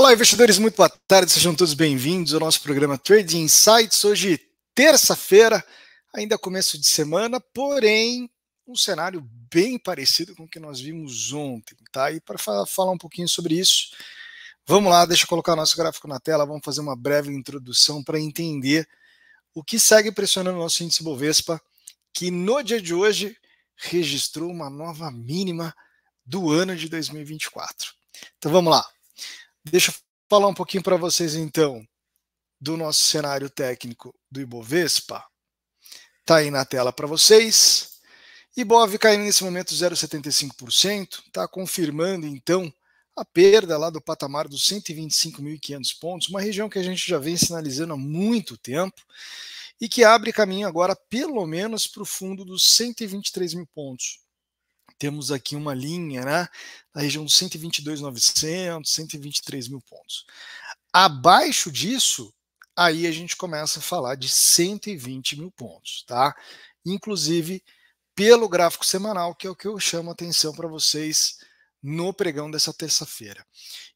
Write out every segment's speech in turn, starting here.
Olá, investidores, muito boa tarde, sejam todos bem-vindos ao nosso programa Trade Insights. Hoje, terça-feira, ainda começo de semana, porém, um cenário bem parecido com o que nós vimos ontem, tá? E para falar um pouquinho sobre isso, vamos lá, deixa eu colocar nosso gráfico na tela, vamos fazer uma breve introdução para entender o que segue pressionando o nosso índice Bovespa, que no dia de hoje registrou uma nova mínima do ano de 2024. Então vamos lá. Deixa eu falar um pouquinho para vocês então do nosso cenário técnico do Ibovespa. Tá aí na tela para vocês. Ibov caindo nesse momento 0,75%, está confirmando então a perda lá do patamar dos 125.500 pontos, uma região que a gente já vem sinalizando há muito tempo e que abre caminho agora pelo menos para o fundo dos 123 mil pontos temos aqui uma linha, né? Na região dos 122,900, 123 mil pontos. Abaixo disso, aí a gente começa a falar de 120 mil pontos, tá? Inclusive pelo gráfico semanal, que é o que eu chamo a atenção para vocês no pregão dessa terça-feira.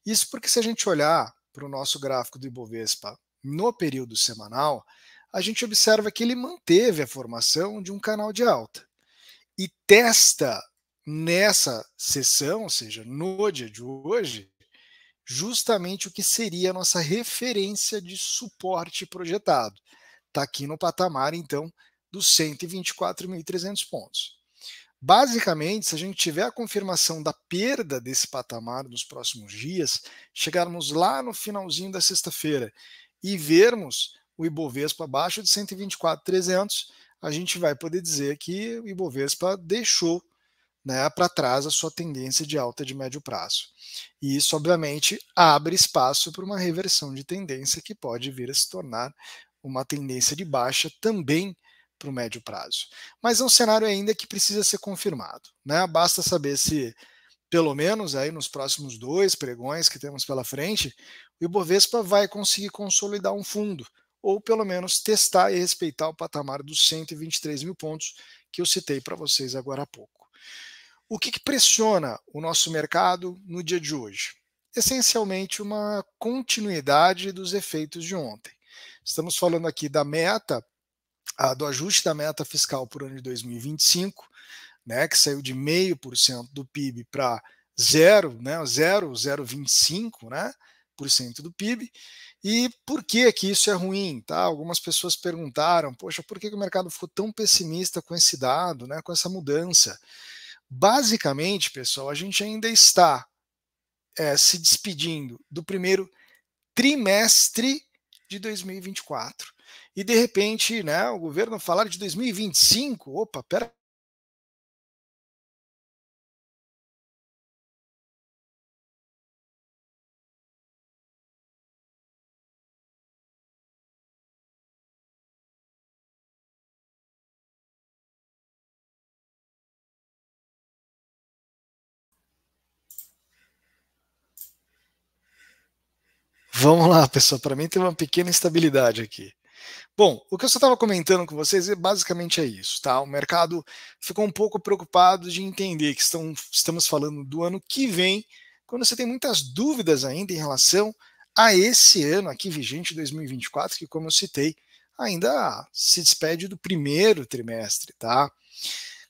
Isso porque se a gente olhar para o nosso gráfico do Ibovespa no período semanal, a gente observa que ele manteve a formação de um canal de alta e testa nessa sessão, ou seja, no dia de hoje, justamente o que seria a nossa referência de suporte projetado. Está aqui no patamar, então, dos 124.300 pontos. Basicamente, se a gente tiver a confirmação da perda desse patamar nos próximos dias, chegarmos lá no finalzinho da sexta-feira e vermos o Ibovespa abaixo de 124.300, a gente vai poder dizer que o Ibovespa deixou né, para trás a sua tendência de alta de médio prazo. E isso, obviamente, abre espaço para uma reversão de tendência que pode vir a se tornar uma tendência de baixa também para o médio prazo. Mas é um cenário ainda que precisa ser confirmado. Né? Basta saber se, pelo menos aí nos próximos dois pregões que temos pela frente, o Ibovespa vai conseguir consolidar um fundo, ou pelo menos testar e respeitar o patamar dos 123 mil pontos que eu citei para vocês agora há pouco. O que, que pressiona o nosso mercado no dia de hoje? Essencialmente, uma continuidade dos efeitos de ontem. Estamos falando aqui da meta, ah, do ajuste da meta fiscal por ano de 2025, né, que saiu de 0,5% do PIB para 0, né, 0,025, né, por cento do PIB. E por que que isso é ruim, tá? Algumas pessoas perguntaram, poxa, por que, que o mercado ficou tão pessimista com esse dado, né, com essa mudança? Basicamente, pessoal, a gente ainda está é, se despedindo do primeiro trimestre de 2024. E de repente, né, o governo falar de 2025, opa, pera Vamos lá, pessoal. Para mim tem uma pequena instabilidade aqui. Bom, o que eu só estava comentando com vocês é basicamente é isso, tá? O mercado ficou um pouco preocupado de entender que estão, estamos falando do ano que vem, quando você tem muitas dúvidas ainda em relação a esse ano aqui vigente 2024, que como eu citei, ainda se despede do primeiro trimestre, tá?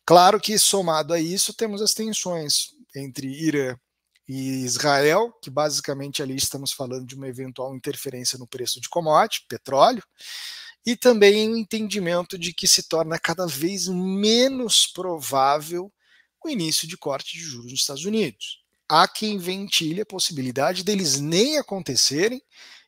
Claro que somado a isso temos as tensões entre Irã e Israel, que basicamente ali estamos falando de uma eventual interferência no preço de commodity, petróleo, e também o um entendimento de que se torna cada vez menos provável o início de corte de juros nos Estados Unidos. Há quem ventilhe a possibilidade deles nem acontecerem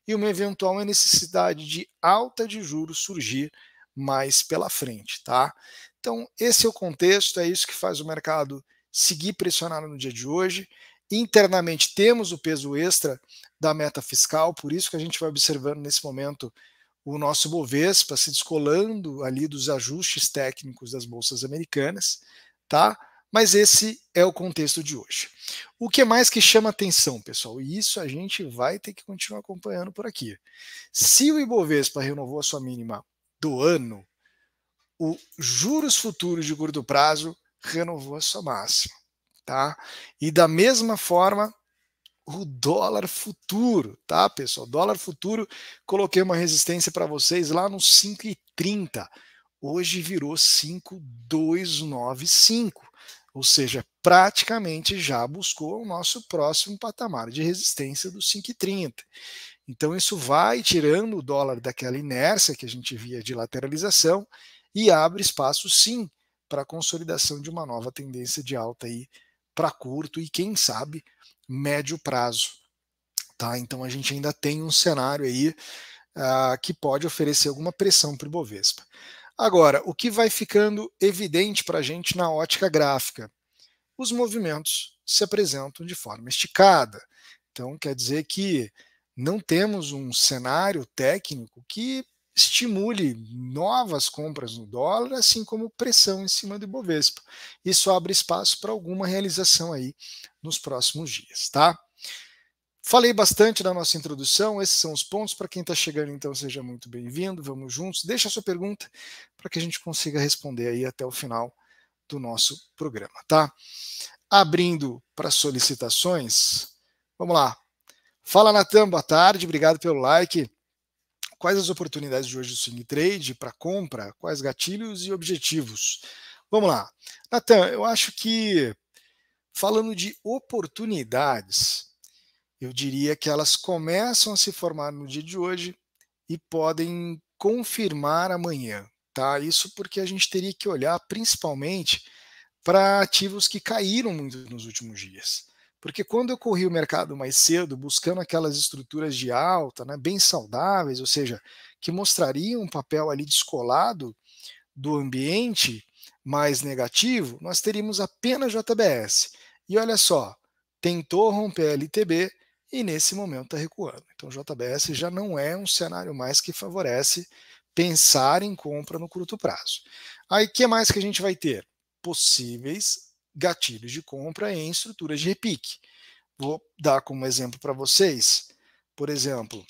e uma eventual necessidade de alta de juros surgir mais pela frente, tá? Então, esse é o contexto, é isso que faz o mercado seguir pressionado no dia de hoje. Internamente temos o peso extra da meta fiscal, por isso que a gente vai observando nesse momento o nosso Bovespa se descolando ali dos ajustes técnicos das bolsas americanas, tá? Mas esse é o contexto de hoje. O que mais que chama atenção, pessoal? E isso a gente vai ter que continuar acompanhando por aqui. Se o Ibovespa renovou a sua mínima do ano, o juros futuros de curto prazo renovou a sua máxima tá? E da mesma forma, o dólar futuro, tá, pessoal? Dólar futuro, coloquei uma resistência para vocês lá no 5,30. Hoje virou 5,295, ou seja, praticamente já buscou o nosso próximo patamar de resistência do 5,30. Então, isso vai tirando o dólar daquela inércia que a gente via de lateralização e abre espaço, sim, para a consolidação de uma nova tendência de alta aí para curto e quem sabe médio prazo. Tá? Então a gente ainda tem um cenário aí uh, que pode oferecer alguma pressão para o Bovespa. Agora, o que vai ficando evidente para a gente na ótica gráfica? Os movimentos se apresentam de forma esticada. Então, quer dizer que não temos um cenário técnico que estimule novas compras no dólar, assim como pressão em cima do Ibovespa. Isso abre espaço para alguma realização aí nos próximos dias, tá? Falei bastante na nossa introdução, esses são os pontos. Para quem está chegando, então, seja muito bem-vindo, vamos juntos. Deixa a sua pergunta para que a gente consiga responder aí até o final do nosso programa, tá? Abrindo para solicitações, vamos lá. Fala, Natan, boa tarde, obrigado pelo like quais as oportunidades de hoje do swing trade para compra, quais gatilhos e objetivos. Vamos lá. Natan, eu acho que falando de oportunidades, eu diria que elas começam a se formar no dia de hoje e podem confirmar amanhã, tá? Isso porque a gente teria que olhar principalmente para ativos que caíram muito nos últimos dias. Porque quando eu corri o mercado mais cedo, buscando aquelas estruturas de alta, né, bem saudáveis, ou seja, que mostrariam um papel ali descolado do ambiente mais negativo, nós teríamos apenas JBS. E olha só, tentou romper a LTB e nesse momento está recuando. Então, JBS já não é um cenário mais que favorece pensar em compra no curto prazo. Aí, o que mais que a gente vai ter? Possíveis gatilhos de compra em estruturas de repique. Vou dar como exemplo para vocês, por exemplo,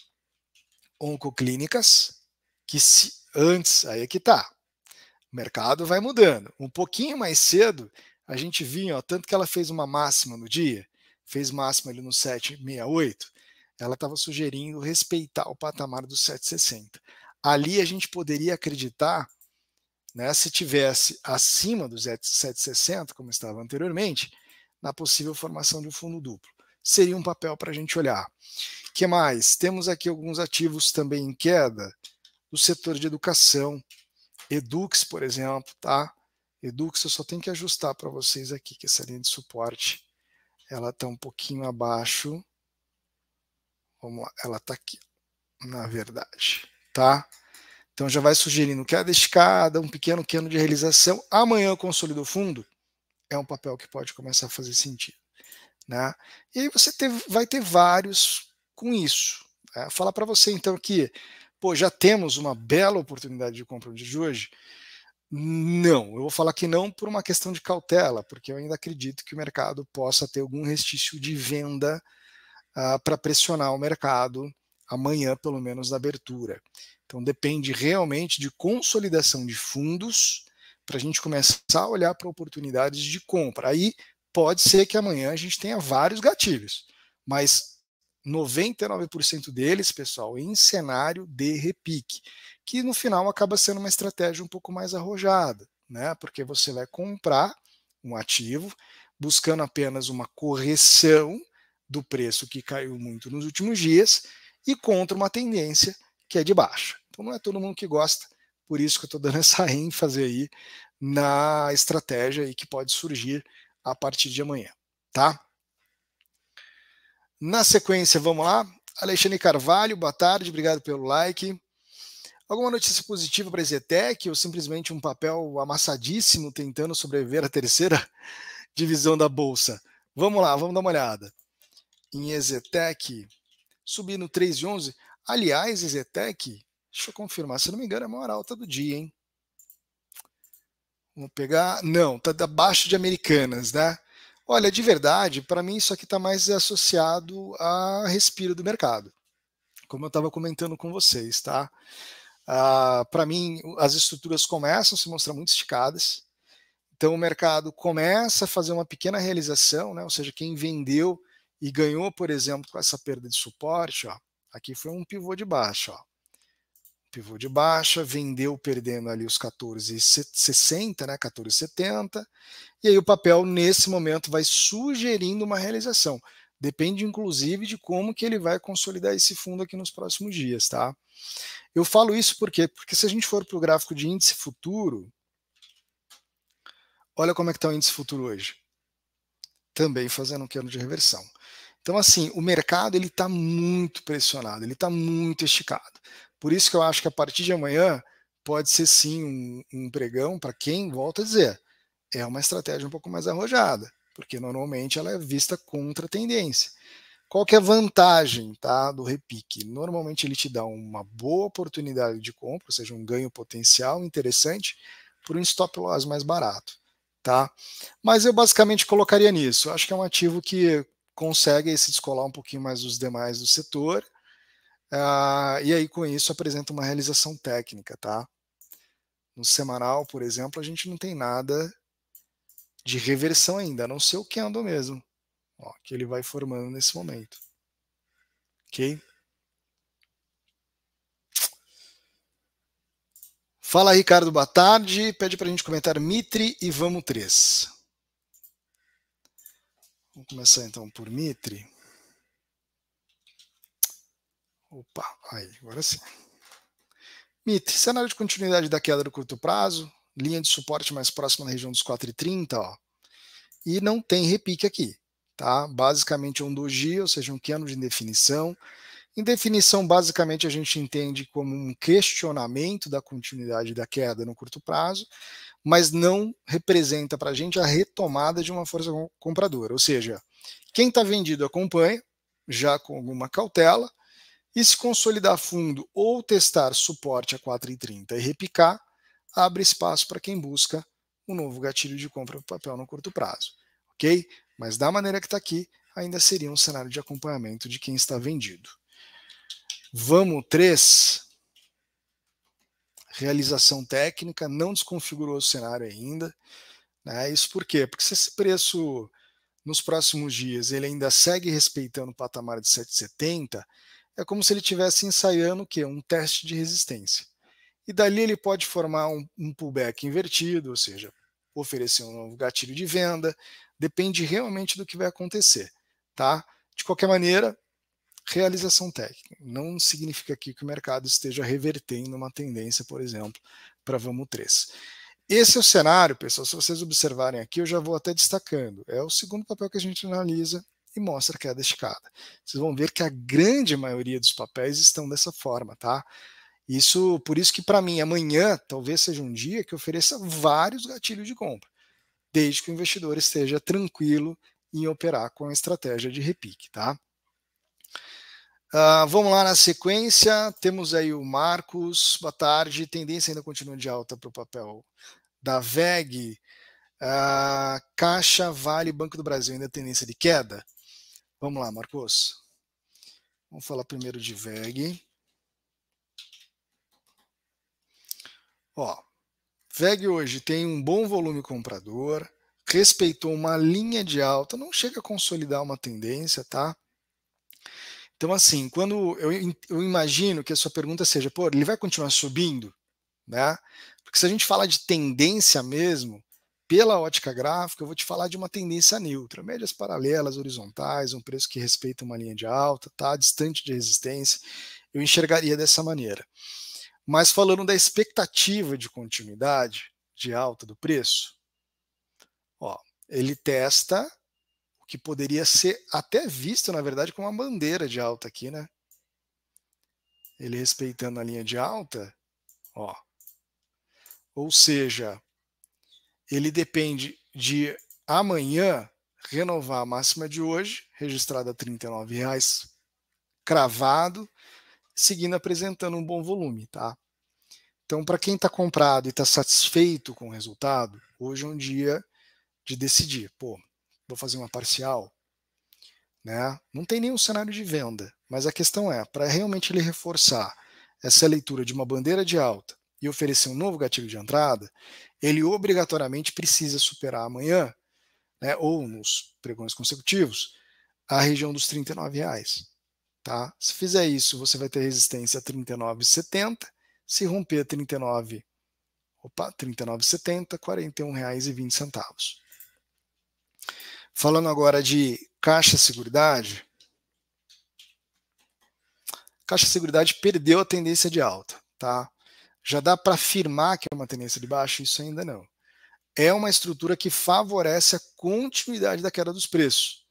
oncoclínicas, que se, antes, aí é que tá, o mercado vai mudando. Um pouquinho mais cedo, a gente vinha, ó, tanto que ela fez uma máxima no dia, fez máxima ali no 768, ela estava sugerindo respeitar o patamar do 760. Ali a gente poderia acreditar né? Se tivesse acima dos 760, como estava anteriormente, na possível formação de um fundo duplo. Seria um papel para a gente olhar. que mais? Temos aqui alguns ativos também em queda do setor de educação. Edux, por exemplo, tá? Edux, eu só tenho que ajustar para vocês aqui, que essa linha de suporte ela está um pouquinho abaixo. Vamos lá, ela está aqui, na verdade, tá? Então já vai sugerindo queda escada, um pequeno queno de realização. Amanhã o console do fundo é um papel que pode começar a fazer sentido. Né? E aí você ter, vai ter vários com isso. Né? Falar para você então que pô, já temos uma bela oportunidade de compra de hoje. Não, eu vou falar que não por uma questão de cautela, porque eu ainda acredito que o mercado possa ter algum restício de venda uh, ah, para pressionar o mercado amanhã, pelo menos na abertura. Então depende realmente de consolidação de fundos para a gente começar a olhar para oportunidades de compra. Aí pode ser que amanhã a gente tenha vários gatilhos, mas 99% deles, pessoal, em cenário de repique, que no final acaba sendo uma estratégia um pouco mais arrojada, né? Porque você vai comprar um ativo buscando apenas uma correção do preço que caiu muito nos últimos dias e contra uma tendência que é de baixo. Então não é todo mundo que gosta, por isso que eu estou dando essa ênfase aí na estratégia e que pode surgir a partir de amanhã, tá? Na sequência, vamos lá. Alexandre Carvalho, boa tarde, obrigado pelo like. Alguma notícia positiva para a Zetec ou simplesmente um papel amassadíssimo tentando sobreviver à terceira divisão da Bolsa? Vamos lá, vamos dar uma olhada. Em Ezetec, subindo 3,11. Aliás, Zetec, deixa eu confirmar, se não me engano, é a maior alta do dia, hein? Vamos pegar. Não, tá abaixo de Americanas, né? Olha, de verdade, para mim isso aqui está mais associado a respiro do mercado, como eu estava comentando com vocês, tá? Ah, para mim, as estruturas começam a se mostrar muito esticadas, então o mercado começa a fazer uma pequena realização, né? Ou seja, quem vendeu e ganhou, por exemplo, com essa perda de suporte, ó, Aqui foi um pivô de baixa, ó. Pivô de baixa, vendeu perdendo ali os 14,60, né, 14,70. E aí o papel nesse momento vai sugerindo uma realização. Depende, inclusive, de como que ele vai consolidar esse fundo aqui nos próximos dias, tá? Eu falo isso porque, Porque se a gente for para o gráfico de índice futuro, olha como é que está o índice futuro hoje. Também fazendo um quero de reversão. Então, assim, o mercado ele está muito pressionado, ele está muito esticado. Por isso que eu acho que a partir de amanhã pode ser sim um, um pregão para quem volta a dizer é uma estratégia um pouco mais arrojada, porque normalmente ela é vista contra a tendência. Qual que é a vantagem tá, do repique? Normalmente ele te dá uma boa oportunidade de compra, ou seja, um ganho potencial interessante por um stop loss mais barato. Tá? Mas eu basicamente colocaria nisso. Eu acho que é um ativo que consegue se descolar um pouquinho mais dos demais do setor, uh, e aí com isso apresenta uma realização técnica, tá? No semanal, por exemplo, a gente não tem nada de reversão ainda, a não ser o candle mesmo, ó, que ele vai formando nesse momento. Ok? Fala, Ricardo, boa tarde. Pede para a gente comentar Mitre e Vamos 3. Vamos começar então por Mitre. Opa, aí, agora sim. Mitre, cenário de continuidade da queda do curto prazo, linha de suporte mais próxima na região dos 4,30, ó. E não tem repique aqui, tá? Basicamente é um doji, ou seja, um cano de indefinição. Indefinição, basicamente, a gente entende como um questionamento da continuidade da queda no curto prazo mas não representa para a gente a retomada de uma força compradora. Ou seja, quem está vendido acompanha, já com alguma cautela, e se consolidar fundo ou testar suporte a 4,30 e repicar, abre espaço para quem busca um novo gatilho de compra do papel no curto prazo. Ok? Mas da maneira que está aqui, ainda seria um cenário de acompanhamento de quem está vendido. Vamos, três realização técnica, não desconfigurou o cenário ainda. Né? Isso por quê? Porque se esse preço nos próximos dias ele ainda segue respeitando o patamar de 770, é como se ele estivesse ensaiando o quê? Um teste de resistência. E dali ele pode formar um, um pullback invertido, ou seja, oferecer um novo gatilho de venda. Depende realmente do que vai acontecer, tá? De qualquer maneira, realização técnica. Não significa aqui que o mercado esteja revertendo uma tendência, por exemplo, para Vamos 3. Esse é o cenário, pessoal. Se vocês observarem aqui, eu já vou até destacando. É o segundo papel que a gente analisa e mostra queda esticada. Vocês vão ver que a grande maioria dos papéis estão dessa forma, tá? Isso, por isso que para mim amanhã talvez seja um dia que ofereça vários gatilhos de compra, desde que o investidor esteja tranquilo em operar com a estratégia de repique, tá? Uh, vamos lá na sequência. Temos aí o Marcos. Boa tarde. Tendência ainda continua de alta para o papel da VEG. Uh, Caixa, Vale, Banco do Brasil ainda tendência de queda. Vamos lá, Marcos. Vamos falar primeiro de VEG. Ó, VEG hoje tem um bom volume comprador, respeitou uma linha de alta, não chega a consolidar uma tendência, tá? Então, assim, quando eu, eu imagino que a sua pergunta seja, pô, ele vai continuar subindo, né? Porque se a gente fala de tendência mesmo, pela ótica gráfica, eu vou te falar de uma tendência neutra, médias paralelas, horizontais, um preço que respeita uma linha de alta, tá distante de resistência, eu enxergaria dessa maneira. Mas falando da expectativa de continuidade de alta do preço, ó, ele testa que poderia ser até visto, na verdade, como uma bandeira de alta aqui, né? Ele respeitando a linha de alta, ó. Ou seja, ele depende de amanhã renovar a máxima de hoje, registrada a R$ 39,00, cravado, seguindo apresentando um bom volume, tá? Então, para quem está comprado e está satisfeito com o resultado, hoje é um dia de decidir. Pô, vou fazer uma parcial. Né? Não tem nenhum cenário de venda, mas a questão é, para realmente ele reforçar essa leitura de uma bandeira de alta e oferecer um novo gatilho de entrada, ele obrigatoriamente precisa superar amanhã, né, ou nos pregões consecutivos, a região dos R$ 39,00. Tá? Se fizer isso, você vai ter resistência a 39,70. Se romper 39, opa, 39,70, R$ 41,20. Falando agora de Caixa Seguridade, Caixa Seguridade perdeu a tendência de alta, tá? Já dá para afirmar que é uma tendência de baixa? Isso ainda não. É uma estrutura que favorece a continuidade da queda dos preços.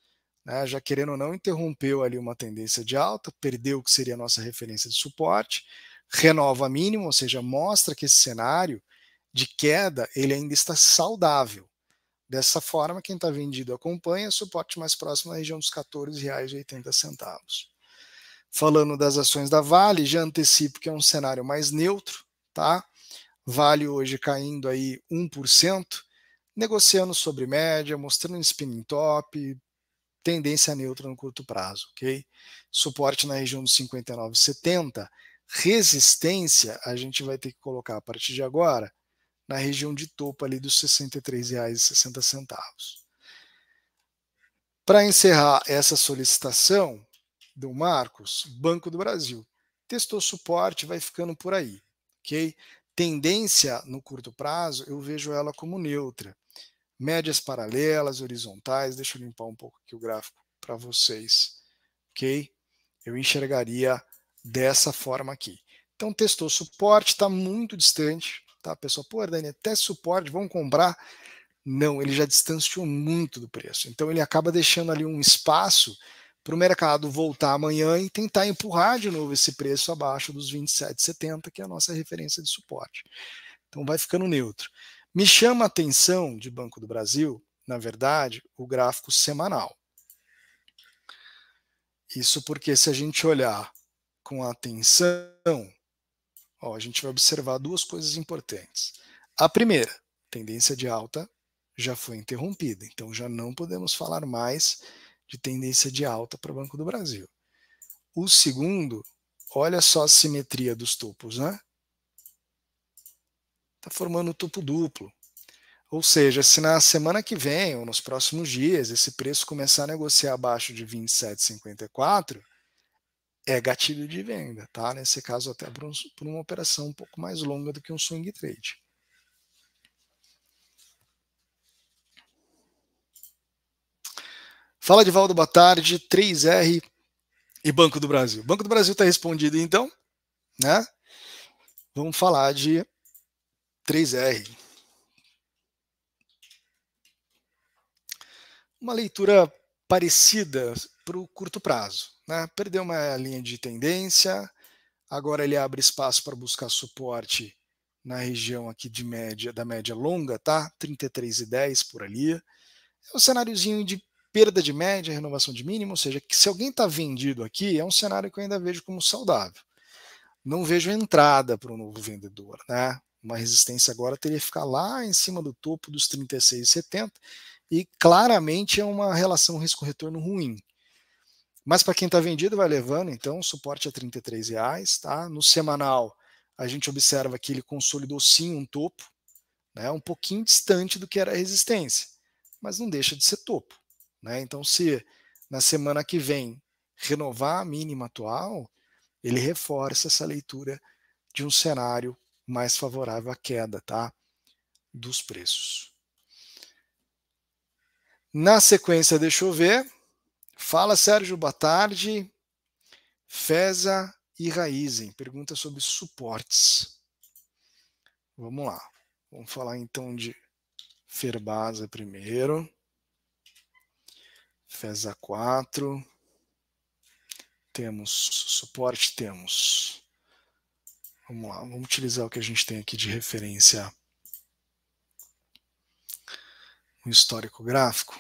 Né? Já querendo ou não, interrompeu ali uma tendência de alta, perdeu o que seria a nossa referência de suporte, renova mínimo, ou seja, mostra que esse cenário de queda ele ainda está saudável. Dessa forma, quem está vendido acompanha suporte mais próximo na região dos R$ 14,80. Falando das ações da Vale, já antecipo que é um cenário mais neutro, tá? Vale hoje caindo aí 1%, negociando sobre média, mostrando spinning top, tendência neutra no curto prazo, ok? Suporte na região dos 59,70, resistência a gente vai ter que colocar a partir de agora na região de topo ali dos R$ 63,60. Para encerrar essa solicitação do Marcos, Banco do Brasil testou suporte, vai ficando por aí, ok? Tendência no curto prazo, eu vejo ela como neutra. Médias paralelas, horizontais, deixa eu limpar um pouco aqui o gráfico para vocês, ok? Eu enxergaria dessa forma aqui. Então, testou suporte, está muito distante, Tá, pessoal? Pô, Dani, até suporte, vão comprar. Não, ele já distanciou muito do preço. Então ele acaba deixando ali um espaço para o mercado voltar amanhã e tentar empurrar de novo esse preço abaixo dos 27,70, que é a nossa referência de suporte. Então vai ficando neutro. Me chama a atenção de Banco do Brasil, na verdade, o gráfico semanal. Isso porque se a gente olhar com atenção, Ó, a gente vai observar duas coisas importantes. A primeira, tendência de alta já foi interrompida, então já não podemos falar mais de tendência de alta para o Banco do Brasil. O segundo, olha só a simetria dos topos, né? Está formando topo duplo. Ou seja, se na semana que vem ou nos próximos dias esse preço começar a negociar abaixo de 27,54, é gatilho de venda, tá? Nesse caso, até por, um, por uma operação um pouco mais longa do que um swing trade. Fala, Divaldo, boa tarde. 3R e Banco do Brasil. Banco do Brasil está respondido, então, né? Vamos falar de 3R. Uma leitura parecida para o curto prazo. Né? Perdeu uma linha de tendência, agora ele abre espaço para buscar suporte na região aqui de média da média longa, tá? 33,10 por ali. É um cenáriozinho de perda de média, renovação de mínimo, ou seja, se alguém está vendido aqui, é um cenário que eu ainda vejo como saudável. Não vejo entrada para o novo vendedor, né? Uma resistência agora teria que ficar lá em cima do topo dos 36,70 e claramente é uma relação risco-retorno ruim. Mas para quem está vendido, vai levando, então, suporte a R$ reais, tá? No semanal, a gente observa que ele consolidou sim um topo, né? um pouquinho distante do que era a resistência, mas não deixa de ser topo. Né? Então, se na semana que vem renovar a mínima atual, ele reforça essa leitura de um cenário mais favorável à queda tá? dos preços. Na sequência, deixa eu ver. Fala, Sérgio, boa tarde. Feza e Raizen, pergunta sobre suportes. Vamos lá. Vamos falar então de Ferbasa primeiro. Feza 4. Temos suporte, temos. Vamos lá, vamos utilizar o que a gente tem aqui de referência. Um histórico gráfico.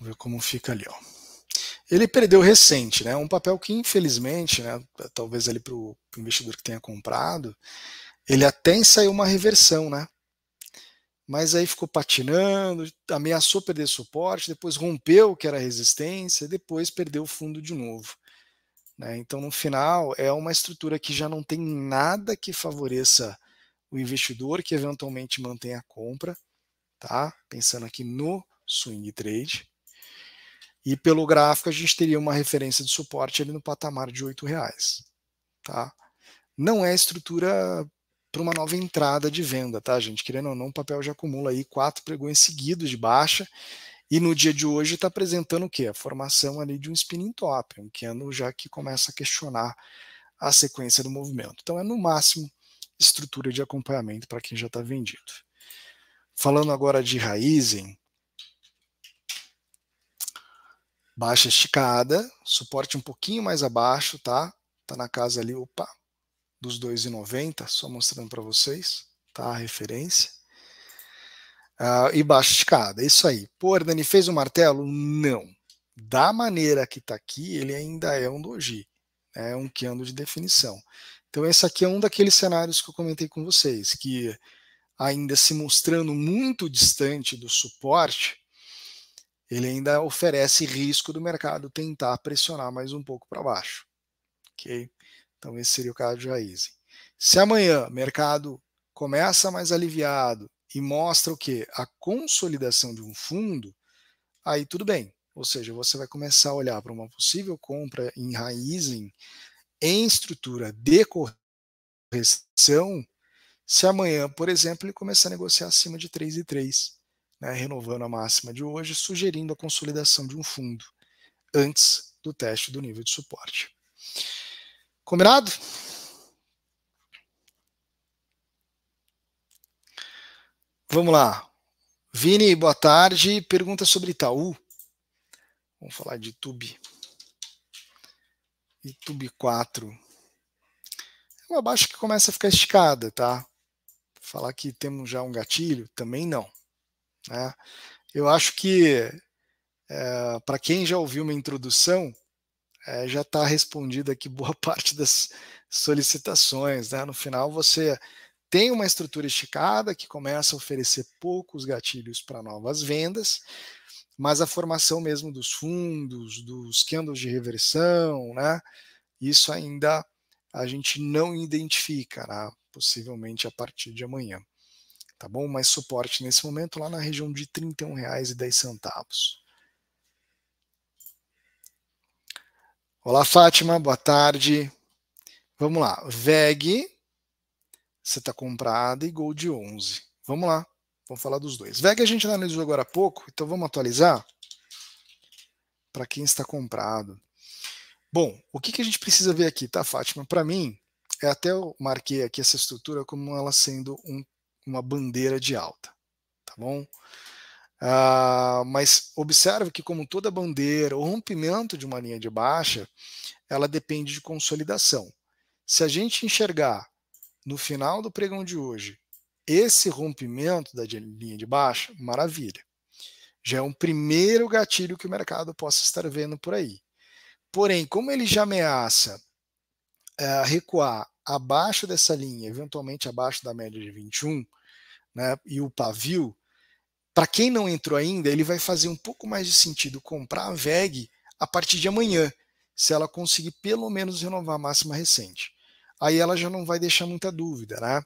Vamos ver como fica ali, ó. Ele perdeu recente, né? Um papel que, infelizmente, né, talvez ali para o investidor que tenha comprado, ele até ensaiou uma reversão, né? Mas aí ficou patinando, ameaçou perder suporte, depois rompeu o que era resistência, depois perdeu o fundo de novo. Né? Então, no final, é uma estrutura que já não tem nada que favoreça o investidor que eventualmente mantém a compra, tá? Pensando aqui no swing trade. E pelo gráfico a gente teria uma referência de suporte ali no patamar de R$ reais, tá? Não é estrutura para uma nova entrada de venda, tá, gente? Querendo ou não, o papel já acumula aí quatro pregões seguidos de baixa e no dia de hoje está apresentando o quê? A formação ali de um spinning top, um candle já que começa a questionar a sequência do movimento. Então é no máximo estrutura de acompanhamento para quem já está vendido. Falando agora de Raizen, baixa esticada, suporte um pouquinho mais abaixo, tá? Tá na casa ali, opa, dos 2,90, só mostrando para vocês, tá? A referência. Uh, e baixa esticada, é isso aí. Pô, Dani, fez o um martelo? Não. Da maneira que tá aqui, ele ainda é um doji, é um quiando de definição. Então, esse aqui é um daqueles cenários que eu comentei com vocês, que ainda se mostrando muito distante do suporte, ele ainda oferece risco do mercado tentar pressionar mais um pouco para baixo. ok? Então esse seria o caso de raiz. Se amanhã o mercado começa mais aliviado e mostra o que? A consolidação de um fundo, aí tudo bem. Ou seja, você vai começar a olhar para uma possível compra em raiz em estrutura de correção se amanhã, por exemplo, ele começar a negociar acima de 3,3 né, renovando a máxima de hoje, sugerindo a consolidação de um fundo antes do teste do nível de suporte. Combinado? Vamos lá. Vini, boa tarde. Pergunta sobre Itaú. Vamos falar de Tube. E Tube 4. É uma baixa que começa a ficar esticada, tá? Falar que temos já um gatilho, também não. Né? Eu acho que, é, eh, para quem já ouviu uma introdução, é, já está respondida aqui boa parte das solicitações. Né? No final, você tem uma estrutura esticada que começa a oferecer poucos gatilhos para novas vendas, mas a formação mesmo dos fundos, dos candles de reversão, né? Isso ainda a gente não identifica, né? possivelmente a partir de amanhã tá bom? Mas suporte nesse momento lá na região de R$ 31,10. Olá, Fátima, boa tarde. Vamos lá, VEG, você está comprada, e Gold 11. Vamos lá, vamos falar dos dois. VEG a gente analisou agora há pouco, então vamos atualizar para quem está comprado. Bom, o que, que a gente precisa ver aqui, tá, Fátima? Para mim, é até eu marquei aqui essa estrutura como ela sendo um uma bandeira de alta, tá bom? Ah, mas observe que, como toda bandeira, o rompimento de uma linha de baixa, ela depende de consolidação. Se a gente enxergar no final do pregão de hoje esse rompimento da linha de baixa, maravilha. Já é um primeiro gatilho que o mercado possa estar vendo por aí. Porém, como ele já ameaça eh, recuar abaixo dessa linha, eventualmente abaixo da média de 21, né, e o pavio, para quem não entrou ainda, ele vai fazer um pouco mais de sentido comprar a VEG a partir de amanhã, se ela conseguir pelo menos renovar a máxima recente. Aí ela já não vai deixar muita dúvida, né?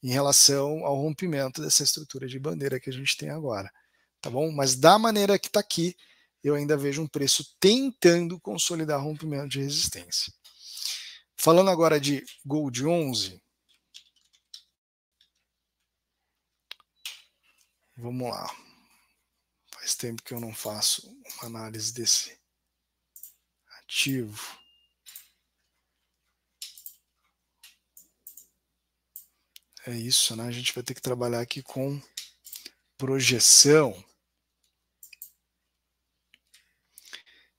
Em relação ao rompimento dessa estrutura de bandeira que a gente tem agora. Tá bom? Mas da maneira que está aqui, eu ainda vejo um preço tentando consolidar rompimento de resistência. Falando agora de Gold 11, Vamos lá. Faz tempo que eu não faço uma análise desse ativo. É isso, né? A gente vai ter que trabalhar aqui com projeção.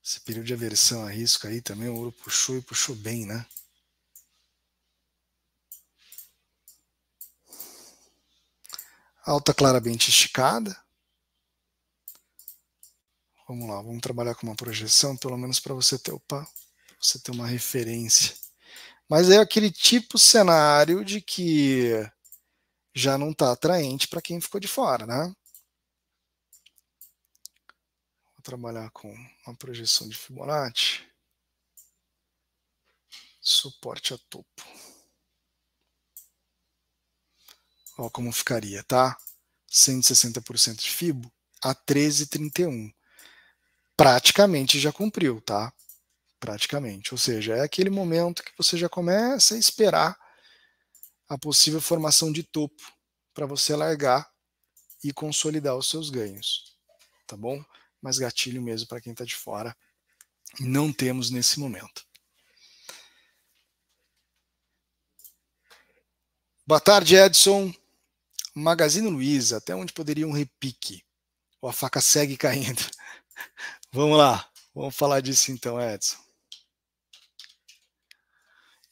Esse período de aversão a risco aí também, o ouro puxou e puxou bem, né? alta claramente esticada. Vamos lá, vamos trabalhar com uma projeção, pelo menos para você ter, opa, você ter uma referência. Mas é aquele tipo cenário de que já não está atraente para quem ficou de fora, né? Vou trabalhar com uma projeção de Fibonacci. Suporte a topo ó, como ficaria, tá? 160% de FIBO a 13,31. Praticamente já cumpriu, tá? Praticamente. Ou seja, é aquele momento que você já começa a esperar a possível formação de topo para você largar e consolidar os seus ganhos, tá bom? Mas gatilho mesmo para quem está de fora, não temos nesse momento. Boa tarde, Edson. Magazine Luiza, até onde poderia um repique? Ou a faca segue caindo? Vamos lá, vamos falar disso então, Edson.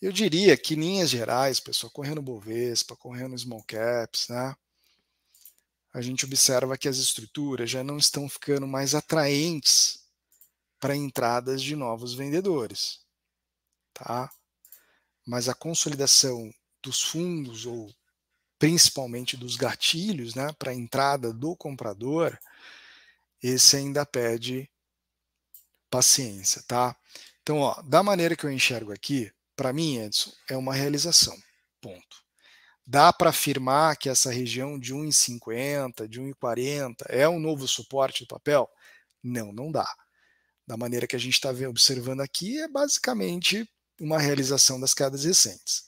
Eu diria que linhas gerais, pessoal, correndo Bovespa, correndo Small Caps, né? A gente observa que as estruturas já não estão ficando mais atraentes para entradas de novos vendedores, tá? Mas a consolidação dos fundos ou principalmente dos gatilhos, né, para a entrada do comprador, esse ainda pede paciência, tá? Então, ó, da maneira que eu enxergo aqui, para mim, Edson, é uma realização. Ponto. Dá para afirmar que essa região de 1,50, de 1,40 é um novo suporte do papel? Não, não dá. Da maneira que a gente está observando aqui, é basicamente uma realização das quedas recentes.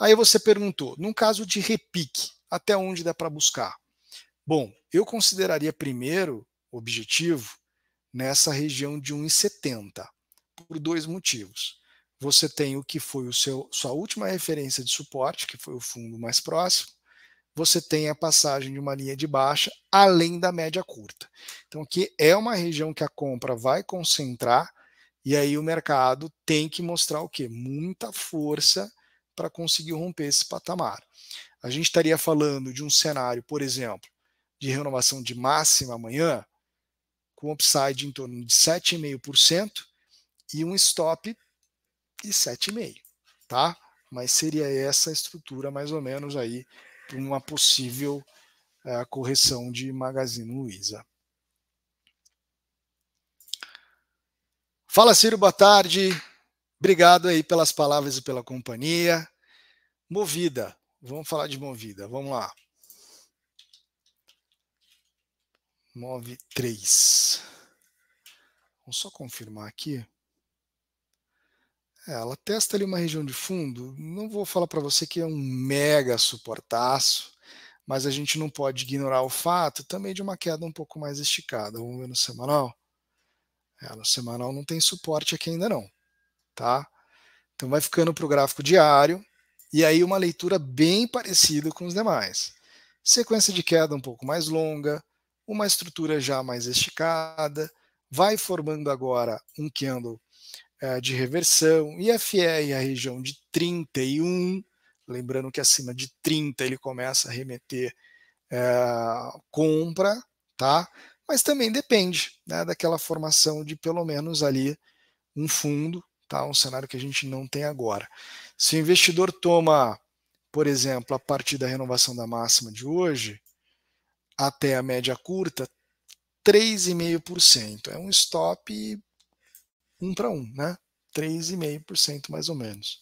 Aí você perguntou, num caso de repique, até onde dá para buscar? Bom, eu consideraria primeiro objetivo nessa região de 1,70, por dois motivos. Você tem o que foi o seu sua última referência de suporte, que foi o fundo mais próximo. Você tem a passagem de uma linha de baixa além da média curta. Então aqui é uma região que a compra vai concentrar e aí o mercado tem que mostrar o quê? Muita força para conseguir romper esse patamar. A gente estaria falando de um cenário, por exemplo, de renovação de máxima amanhã, com upside em torno de 7,5% e um stop de 7,5%, tá? Mas seria essa estrutura mais ou menos aí para uma possível uh, correção de Magazine Luiza. Fala, Ciro, boa tarde. Obrigado aí pelas palavras e pela companhia. Movida, vamos falar de Movida, vamos lá. Move 3. Vamos só confirmar aqui. É, ela testa ali uma região de fundo. Não vou falar para você que é um mega suportaço, mas a gente não pode ignorar o fato também de uma queda um pouco mais esticada. Vamos ver no semanal. É, no semanal não tem suporte aqui ainda não, tá? Então vai ficando para o gráfico diário e aí uma leitura bem parecida com os demais. Sequência de queda um pouco mais longa, uma estrutura já mais esticada, vai formando agora um candle é, de reversão, IFR é a região de 31, lembrando que acima de 30 ele começa a remeter é, compra, tá? mas também depende né, daquela formação de pelo menos ali um fundo, tá? um cenário que a gente não tem agora. Se o investidor toma, por exemplo, a partir da renovação da máxima de hoje, até a média curta, 3,5%. É um stop um para um, né? 3,5% mais ou menos.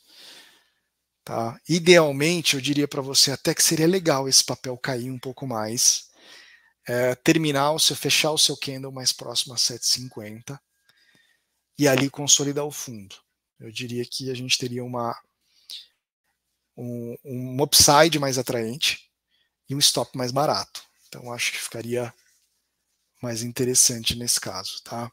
Tá? Idealmente, eu diria para você até que seria legal esse papel cair um pouco mais, é, terminar o seu, fechar o seu candle mais próximo a 7,50 e ali consolidar o fundo. Eu diria que a gente teria uma um, um upside mais atraente e um stop mais barato. Então acho que ficaria mais interessante nesse caso, tá?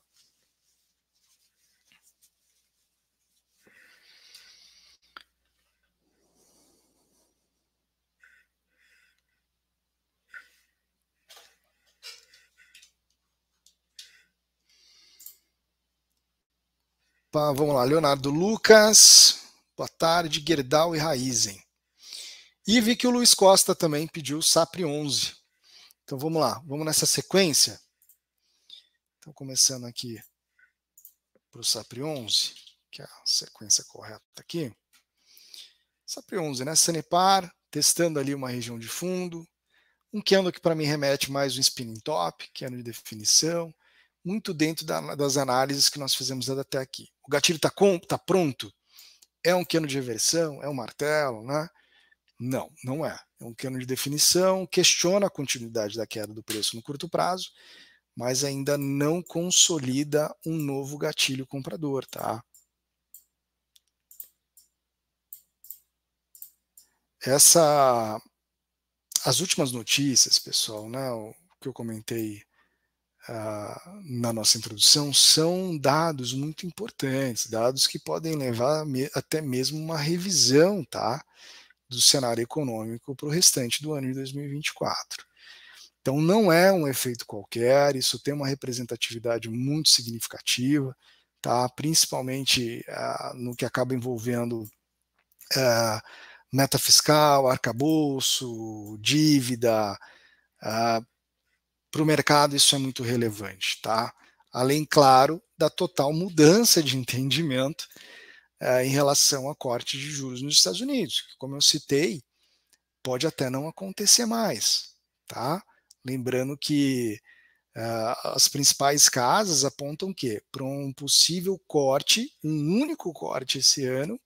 Vamos lá, Leonardo Lucas, boa tarde, Gerdau e Raizen. E vi que o Luiz Costa também pediu o SAPRE 11. Então vamos lá, vamos nessa sequência. Então começando aqui para o SAPRE 11, que é a sequência correta aqui. SAPRE 11, né? Sanepar, testando ali uma região de fundo. Um candle que para mim remete mais um spinning top, que é de definição muito dentro da, das análises que nós fizemos até aqui. O gatilho está tá pronto? É um cano de reversão? É um martelo? Né? Não, não é. É um cano de definição, questiona a continuidade da queda do preço no curto prazo, mas ainda não consolida um novo gatilho comprador, tá? Essa as últimas notícias, pessoal, né, o que eu comentei ah, na nossa introdução são dados muito importantes, dados que podem levar me, até mesmo uma revisão tá, do cenário econômico para o restante do ano de 2024. Então, não é um efeito qualquer, isso tem uma representatividade muito significativa, tá? principalmente ah, no que acaba envolvendo ah, meta fiscal, arcabouço, dívida, Uh, para o mercado isso é muito relevante, tá? Além, claro, da total mudança de entendimento eh, em relação a corte de juros nos Estados Unidos, que, como eu citei, pode até não acontecer mais, tá? Lembrando que eh, as principais casas apontam que para um possível corte, um único corte esse ano,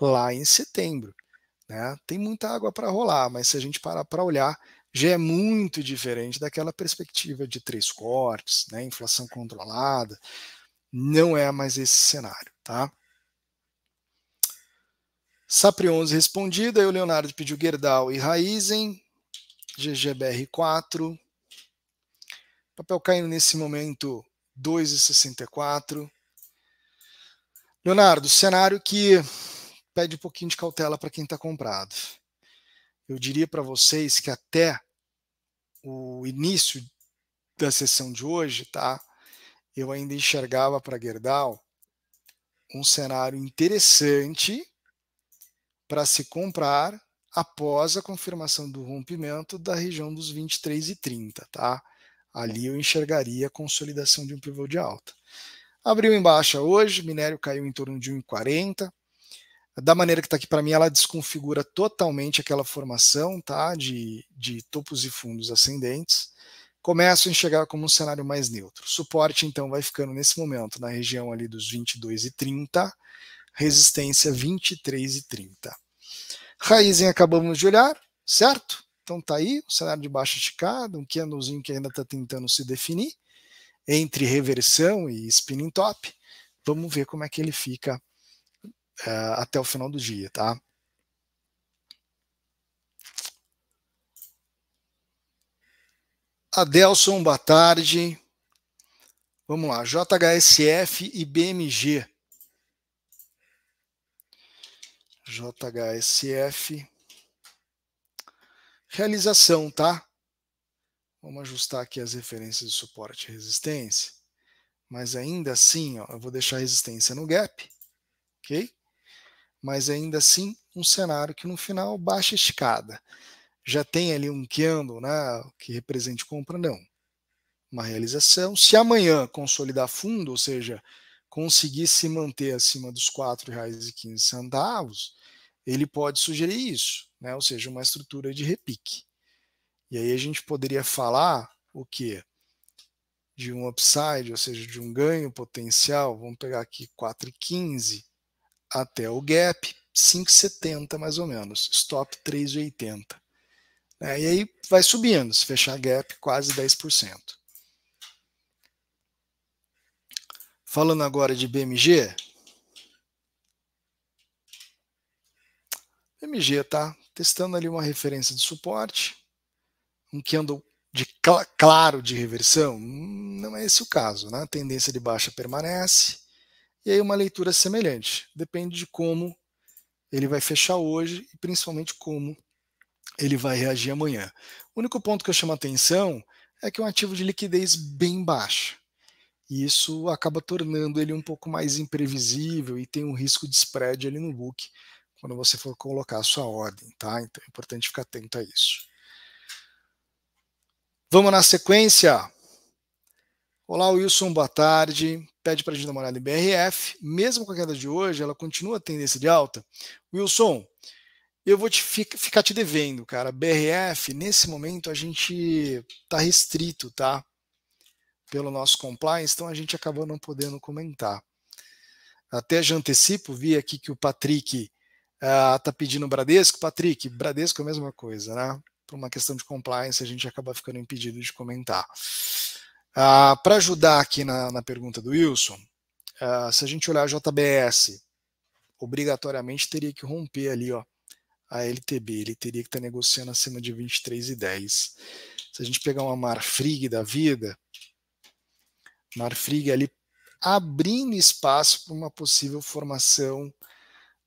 lá em setembro. Né? Tem muita água para rolar, mas se a gente parar para olhar já é muito diferente daquela perspectiva de três cortes, né, inflação controlada. Não é mais esse cenário, tá? Sapri 11 respondida, o Leonardo pediu Gerdau e Raizen, GGBR 4. Papel caindo nesse momento 2,64. Leonardo, cenário que pede um pouquinho de cautela para quem está comprado eu diria para vocês que até o início da sessão de hoje, tá? Eu ainda enxergava para Gerdau um cenário interessante para se comprar após a confirmação do rompimento da região dos 23 e 30, tá? Ali eu enxergaria a consolidação de um pivô de alta. Abriu em baixa hoje, minério caiu em torno de 1,40, da maneira que está aqui para mim, ela desconfigura totalmente aquela formação tá, de, de topos e fundos ascendentes. Começo a enxergar como um cenário mais neutro. suporte, então, vai ficando nesse momento na região ali dos 22 e 30, resistência 23 e 30. em acabamos de olhar, certo? Então tá aí, um cenário de baixa esticada, um candlezinho que ainda está tentando se definir entre reversão e spinning top. Vamos ver como é que ele fica é, até o final do dia, tá? Adelson, boa tarde. Vamos lá, JHSF e BMG. JHSF. Realização, tá? Vamos ajustar aqui as referências de suporte e resistência. Mas ainda assim, ó, eu vou deixar a resistência no gap, ok? mas ainda assim um cenário que no final baixa a escada. Já tem ali um candle né, que represente compra, não. Uma realização. Se amanhã consolidar fundo, ou seja, conseguir se manter acima dos R$ 4,15, ele pode sugerir isso, né? ou seja, uma estrutura de repique. E aí a gente poderia falar o quê? De um upside, ou seja, de um ganho potencial, vamos pegar aqui 4,15, até o gap, 5,70 mais ou menos, stop 3,80. Né, e aí vai subindo, se fechar gap, quase 10%. Falando agora de BMG. BMG tá testando ali uma referência de suporte, um candle de cl claro de reversão, hum, não é esse o caso, né? A tendência de baixa permanece e aí uma leitura semelhante. Depende de como ele vai fechar hoje e principalmente como ele vai reagir amanhã. O único ponto que eu chamo a atenção é que é um ativo de liquidez bem baixa. E isso acaba tornando ele um pouco mais imprevisível e tem um risco de spread ali no book quando você for colocar a sua ordem, tá? Então é importante ficar atento a isso. Vamos na sequência. Olá, Wilson, boa tarde. Pede para a gente dar uma olhada em BRF. Mesmo com a queda de hoje, ela continua a tendência de alta. Wilson, eu vou te fica, ficar te devendo, cara. BRF, nesse momento, a gente está restrito, tá? Pelo nosso compliance, então a gente acabou não podendo comentar. Até já antecipo, vi aqui que o Patrick está ah, uh, pedindo Bradesco. Patrick, Bradesco é a mesma coisa, né? Por uma questão de compliance, a gente acaba ficando impedido de comentar. Ah, Para ajudar aqui na, na, pergunta do Wilson, ah, se a gente olhar a JBS, obrigatoriamente teria que romper ali ó, a LTB, ele teria que estar tá negociando acima de 23,10. Se a gente pegar uma Marfrig da vida, Marfrig ali abrindo espaço para uma possível formação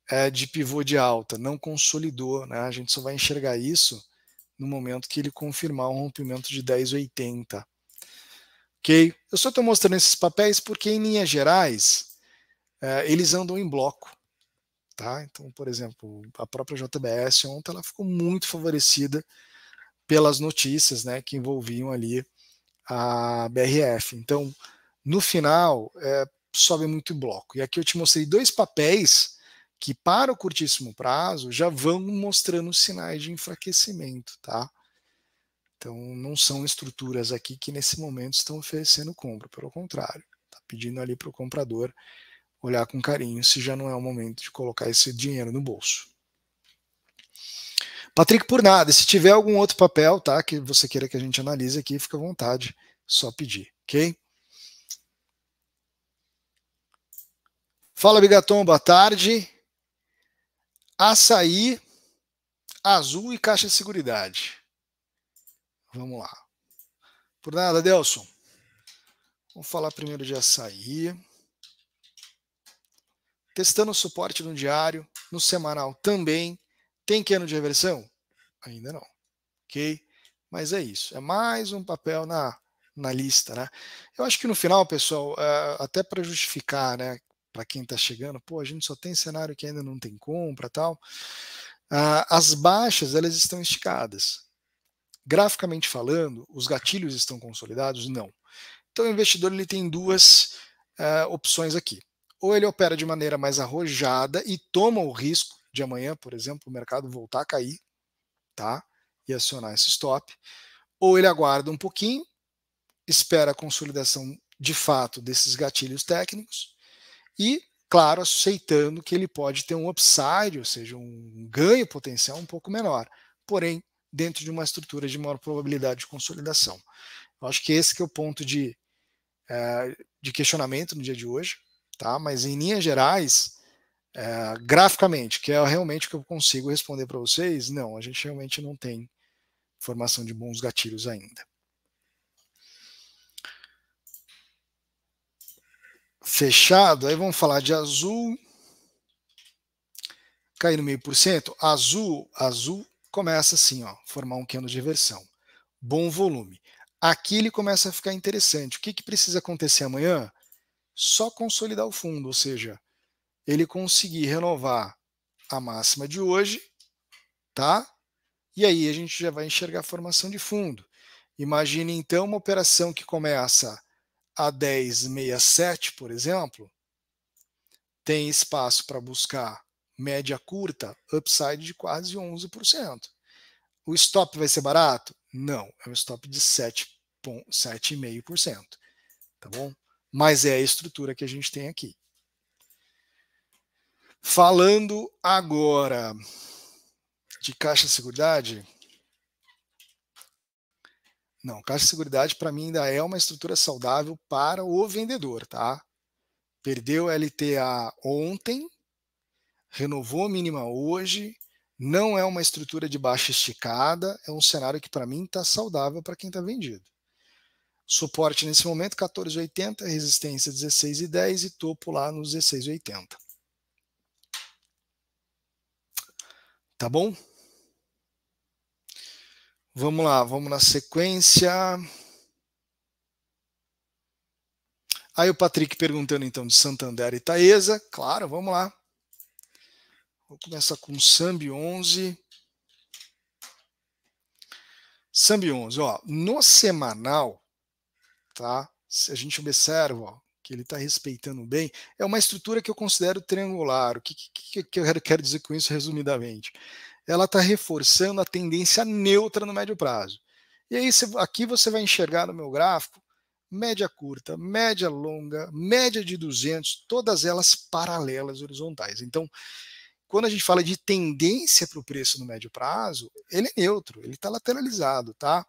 é, de pivô de alta, não consolidou, né? a gente só vai enxergar isso no momento que ele confirmar um rompimento de 10,80. Ok? Eu só estou mostrando esses papéis porque, em linhas gerais, eh, eles andam em bloco. Tá? Então, por exemplo, a própria JBS ontem ela ficou muito favorecida pelas notícias né, que envolviam ali a BRF. Então, no final, é, sobe muito em bloco. E aqui eu te mostrei dois papéis que, para o curtíssimo prazo, já vão mostrando sinais de enfraquecimento. Tá? Então, não são estruturas aqui que nesse momento estão oferecendo compra, pelo contrário, está pedindo ali para o comprador olhar com carinho se já não é o momento de colocar esse dinheiro no bolso. Patrick, por nada, se tiver algum outro papel tá, que você queira que a gente analise aqui, fica à vontade, só pedir, ok? Fala, Bigaton, boa tarde. Açaí, Azul e Caixa de Seguridade. Vamos lá. Por nada, Delson. Vamos falar primeiro de açaí. Testando o suporte no diário, no semanal também. Tem que ano é de reversão? Ainda não. Ok? Mas é isso. É mais um papel na, na lista, né? Eu acho que no final, pessoal, é, até para justificar, né? Para quem está chegando, pô, a gente só tem cenário que ainda não tem compra tal. Ah, as baixas, elas estão esticadas. Graficamente falando, os gatilhos estão consolidados? Não. Então, o investidor ele tem duas uh, opções aqui. Ou ele opera de maneira mais arrojada e toma o risco de amanhã, por exemplo, o mercado voltar a cair, tá? E acionar esse stop. Ou ele aguarda um pouquinho, espera a consolidação de fato desses gatilhos técnicos e, claro, aceitando que ele pode ter um upside, ou seja, um ganho potencial um pouco menor. Porém, dentro de uma estrutura de maior probabilidade de consolidação. Eu acho que esse que é o ponto de, é, de questionamento no dia de hoje, tá? mas em linhas gerais, é, graficamente, que é realmente o que eu consigo responder para vocês, não, a gente realmente não tem formação de bons gatilhos ainda. Fechado, aí vamos falar de azul. Caiu no meio por cento. Azul, azul começa assim, ó, formar um cano de inversão. Bom volume. Aqui ele começa a ficar interessante. O que, que precisa acontecer amanhã? Só consolidar o fundo, ou seja, ele conseguir renovar a máxima de hoje, tá? E aí a gente já vai enxergar a formação de fundo. Imagine então uma operação que começa a 10,67, por exemplo, tem espaço para buscar média curta, upside de quase 11%. O stop vai ser barato? Não, é um stop de 7,5%. Tá bom? Mas é a estrutura que a gente tem aqui. Falando agora de Caixa de Seguridade. Não, Caixa de Seguridade para mim ainda é uma estrutura saudável para o vendedor, tá? Perdeu LTA ontem, renovou a mínima hoje, não é uma estrutura de baixa esticada, é um cenário que para mim está saudável para quem está vendido. Suporte nesse momento 14,80, resistência 16,10 e topo lá nos 16,80. Tá bom? Vamos lá, vamos na sequência. Aí o Patrick perguntando então de Santander e Taesa. Claro, vamos lá. Vou começar com Samb 11. Samb 11, ó, no semanal, tá? Se a gente observa, ó, que ele está respeitando bem, é uma estrutura que eu considero triangular. O que, que, que eu quero dizer com isso resumidamente? Ela está reforçando a tendência neutra no médio prazo. E aí, aqui você vai enxergar no meu gráfico média curta, média longa, média de 200, todas elas paralelas horizontais. Então, quando a gente fala de tendência para o preço no médio prazo, ele é neutro, ele está lateralizado, tá?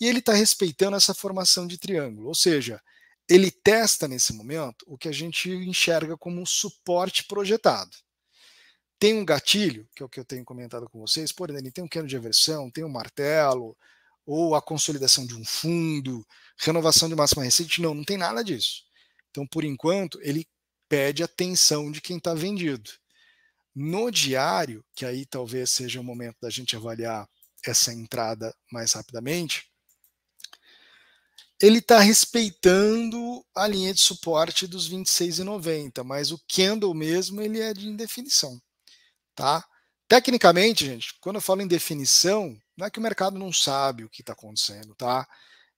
E ele está respeitando essa formação de triângulo, ou seja, ele testa nesse momento o que a gente enxerga como um suporte projetado. Tem um gatilho, que é o que eu tenho comentado com vocês, por exemplo, tem um cano de aversão, tem um martelo, ou a consolidação de um fundo, renovação de máxima receita, não, não tem nada disso. Então, por enquanto, ele pede atenção de quem está vendido. No diário, que aí talvez seja o momento da gente avaliar essa entrada mais rapidamente, ele está respeitando a linha de suporte dos 26,90, mas o candle mesmo ele é de indefinição, tá? Tecnicamente, gente, quando eu falo em definição, não é que o mercado não sabe o que está acontecendo, tá?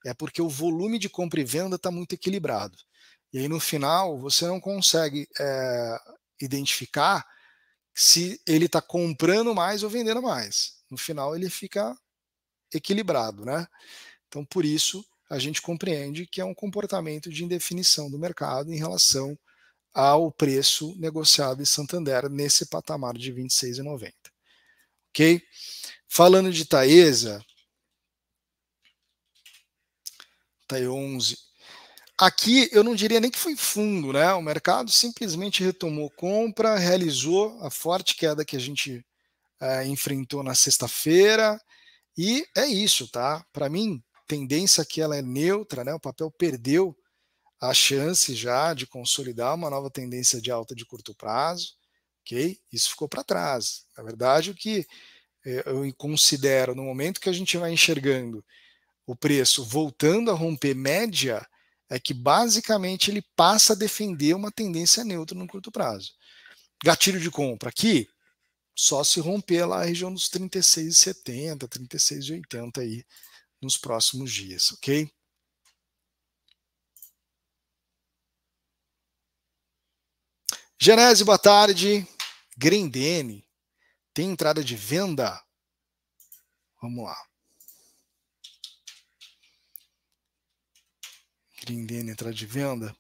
É porque o volume de compra e venda está muito equilibrado. E aí no final você não consegue é, identificar se ele está comprando mais ou vendendo mais. No final, ele fica equilibrado, né? Então, por isso, a gente compreende que é um comportamento de indefinição do mercado em relação ao preço negociado em Santander nesse patamar de 26,90. Ok? Falando de Taesa, TAE 11, Aqui eu não diria nem que foi fundo, né? O mercado simplesmente retomou compra, realizou a forte queda que a gente é, enfrentou na sexta-feira e é isso, tá? Para mim, tendência que ela é neutra, né? O papel perdeu a chance já de consolidar uma nova tendência de alta de curto prazo, ok? Isso ficou para trás. Na verdade, o que eh, eu considero no momento que a gente vai enxergando o preço voltando a romper média é que basicamente ele passa a defender uma tendência neutra no curto prazo. Gatilho de compra aqui, só se romper lá a região dos 36,70, 36,80 aí nos próximos dias, ok? Genese, boa tarde. Grendene, tem entrada de venda? Vamos lá. de entrar de venda?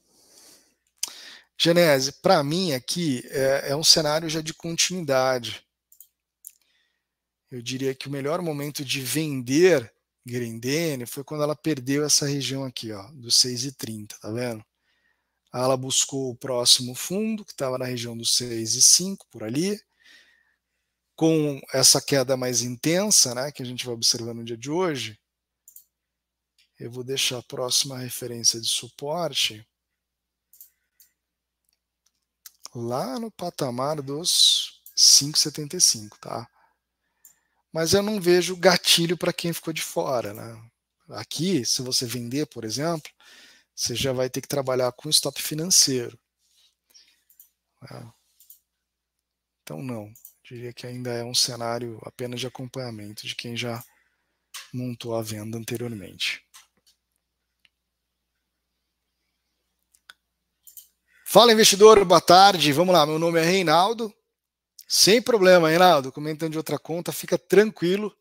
Genese, para mim aqui é, é um cenário já de continuidade. Eu diria que o melhor momento de vender Grendene foi quando ela perdeu essa região aqui, ó, dos 6,30, tá vendo? Ela buscou o próximo fundo, que estava na região dos 6,5 por ali. Com essa queda mais intensa, né, que a gente vai observar no dia de hoje, eu vou deixar a próxima referência de suporte lá no patamar dos 5,75, tá? Mas eu não vejo gatilho para quem ficou de fora, né? Aqui, se você vender, por exemplo, você já vai ter que trabalhar com stop financeiro. Né? Então, não. Diria que ainda é um cenário apenas de acompanhamento de quem já montou a venda anteriormente. Fala, investidor, boa tarde. Vamos lá, meu nome é Reinaldo. Sem problema, Reinaldo, comentando de outra conta, fica tranquilo.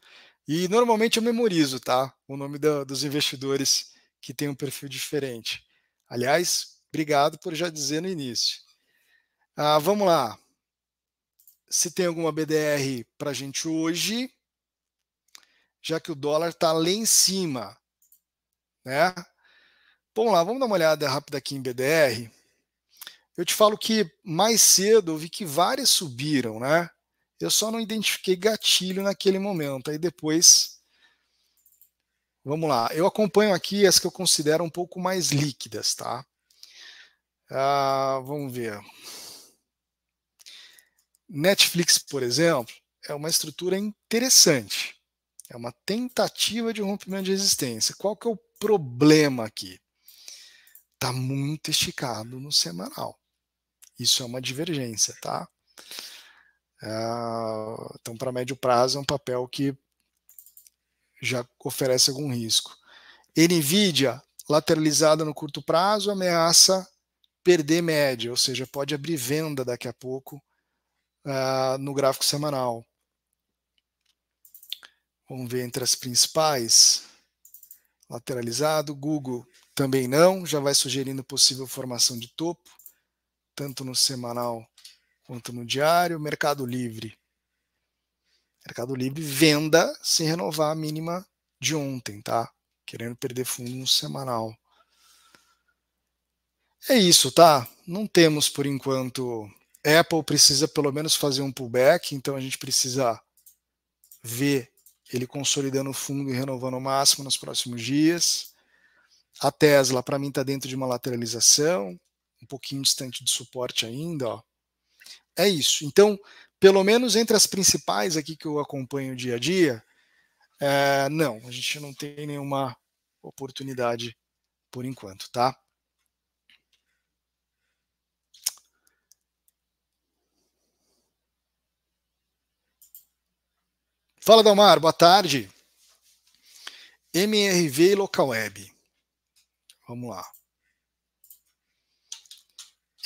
E normalmente eu memorizo, tá? O nome dos investidores que tem um perfil diferente. Aliás, obrigado por já dizer no início. Ah, vamos lá. Se tem alguma BDR para a gente hoje, já que o dólar está lá em cima, né? Bom, lá, vamos dar uma olhada rápida aqui em BDR. Eu te falo que mais cedo eu vi que várias subiram, né? Eu só não identifiquei gatilho naquele momento. Aí depois. Vamos lá. Eu acompanho aqui as que eu considero um pouco mais líquidas, tá? Ah, vamos ver. Netflix, por exemplo, é uma estrutura interessante. É uma tentativa de rompimento de resistência. Qual que é o problema aqui? Está muito esticado no semanal. Isso é uma divergência, tá? Uh, então, para médio prazo, é um papel que já oferece algum risco. NVIDIA, lateralizada no curto prazo, ameaça perder média, ou seja, pode abrir venda daqui a pouco uh, no gráfico semanal. Vamos ver entre as principais. Lateralizado, Google também não, já vai sugerindo possível formação de topo tanto no semanal quanto no diário. Mercado Livre. Mercado Livre venda sem renovar a mínima de ontem, tá? Querendo perder fundo no semanal. É isso, tá? Não temos por enquanto. Apple precisa pelo menos fazer um pullback, então a gente precisa ver ele consolidando o fundo e renovando o máximo nos próximos dias. A Tesla, para mim, está dentro de uma lateralização um pouquinho distante de suporte ainda, ó. É isso. Então, pelo menos entre as principais aqui que eu acompanho dia a dia, é, não, a gente não tem nenhuma oportunidade por enquanto, tá? Fala, Dalmar, boa tarde. MRV e local web. Vamos lá.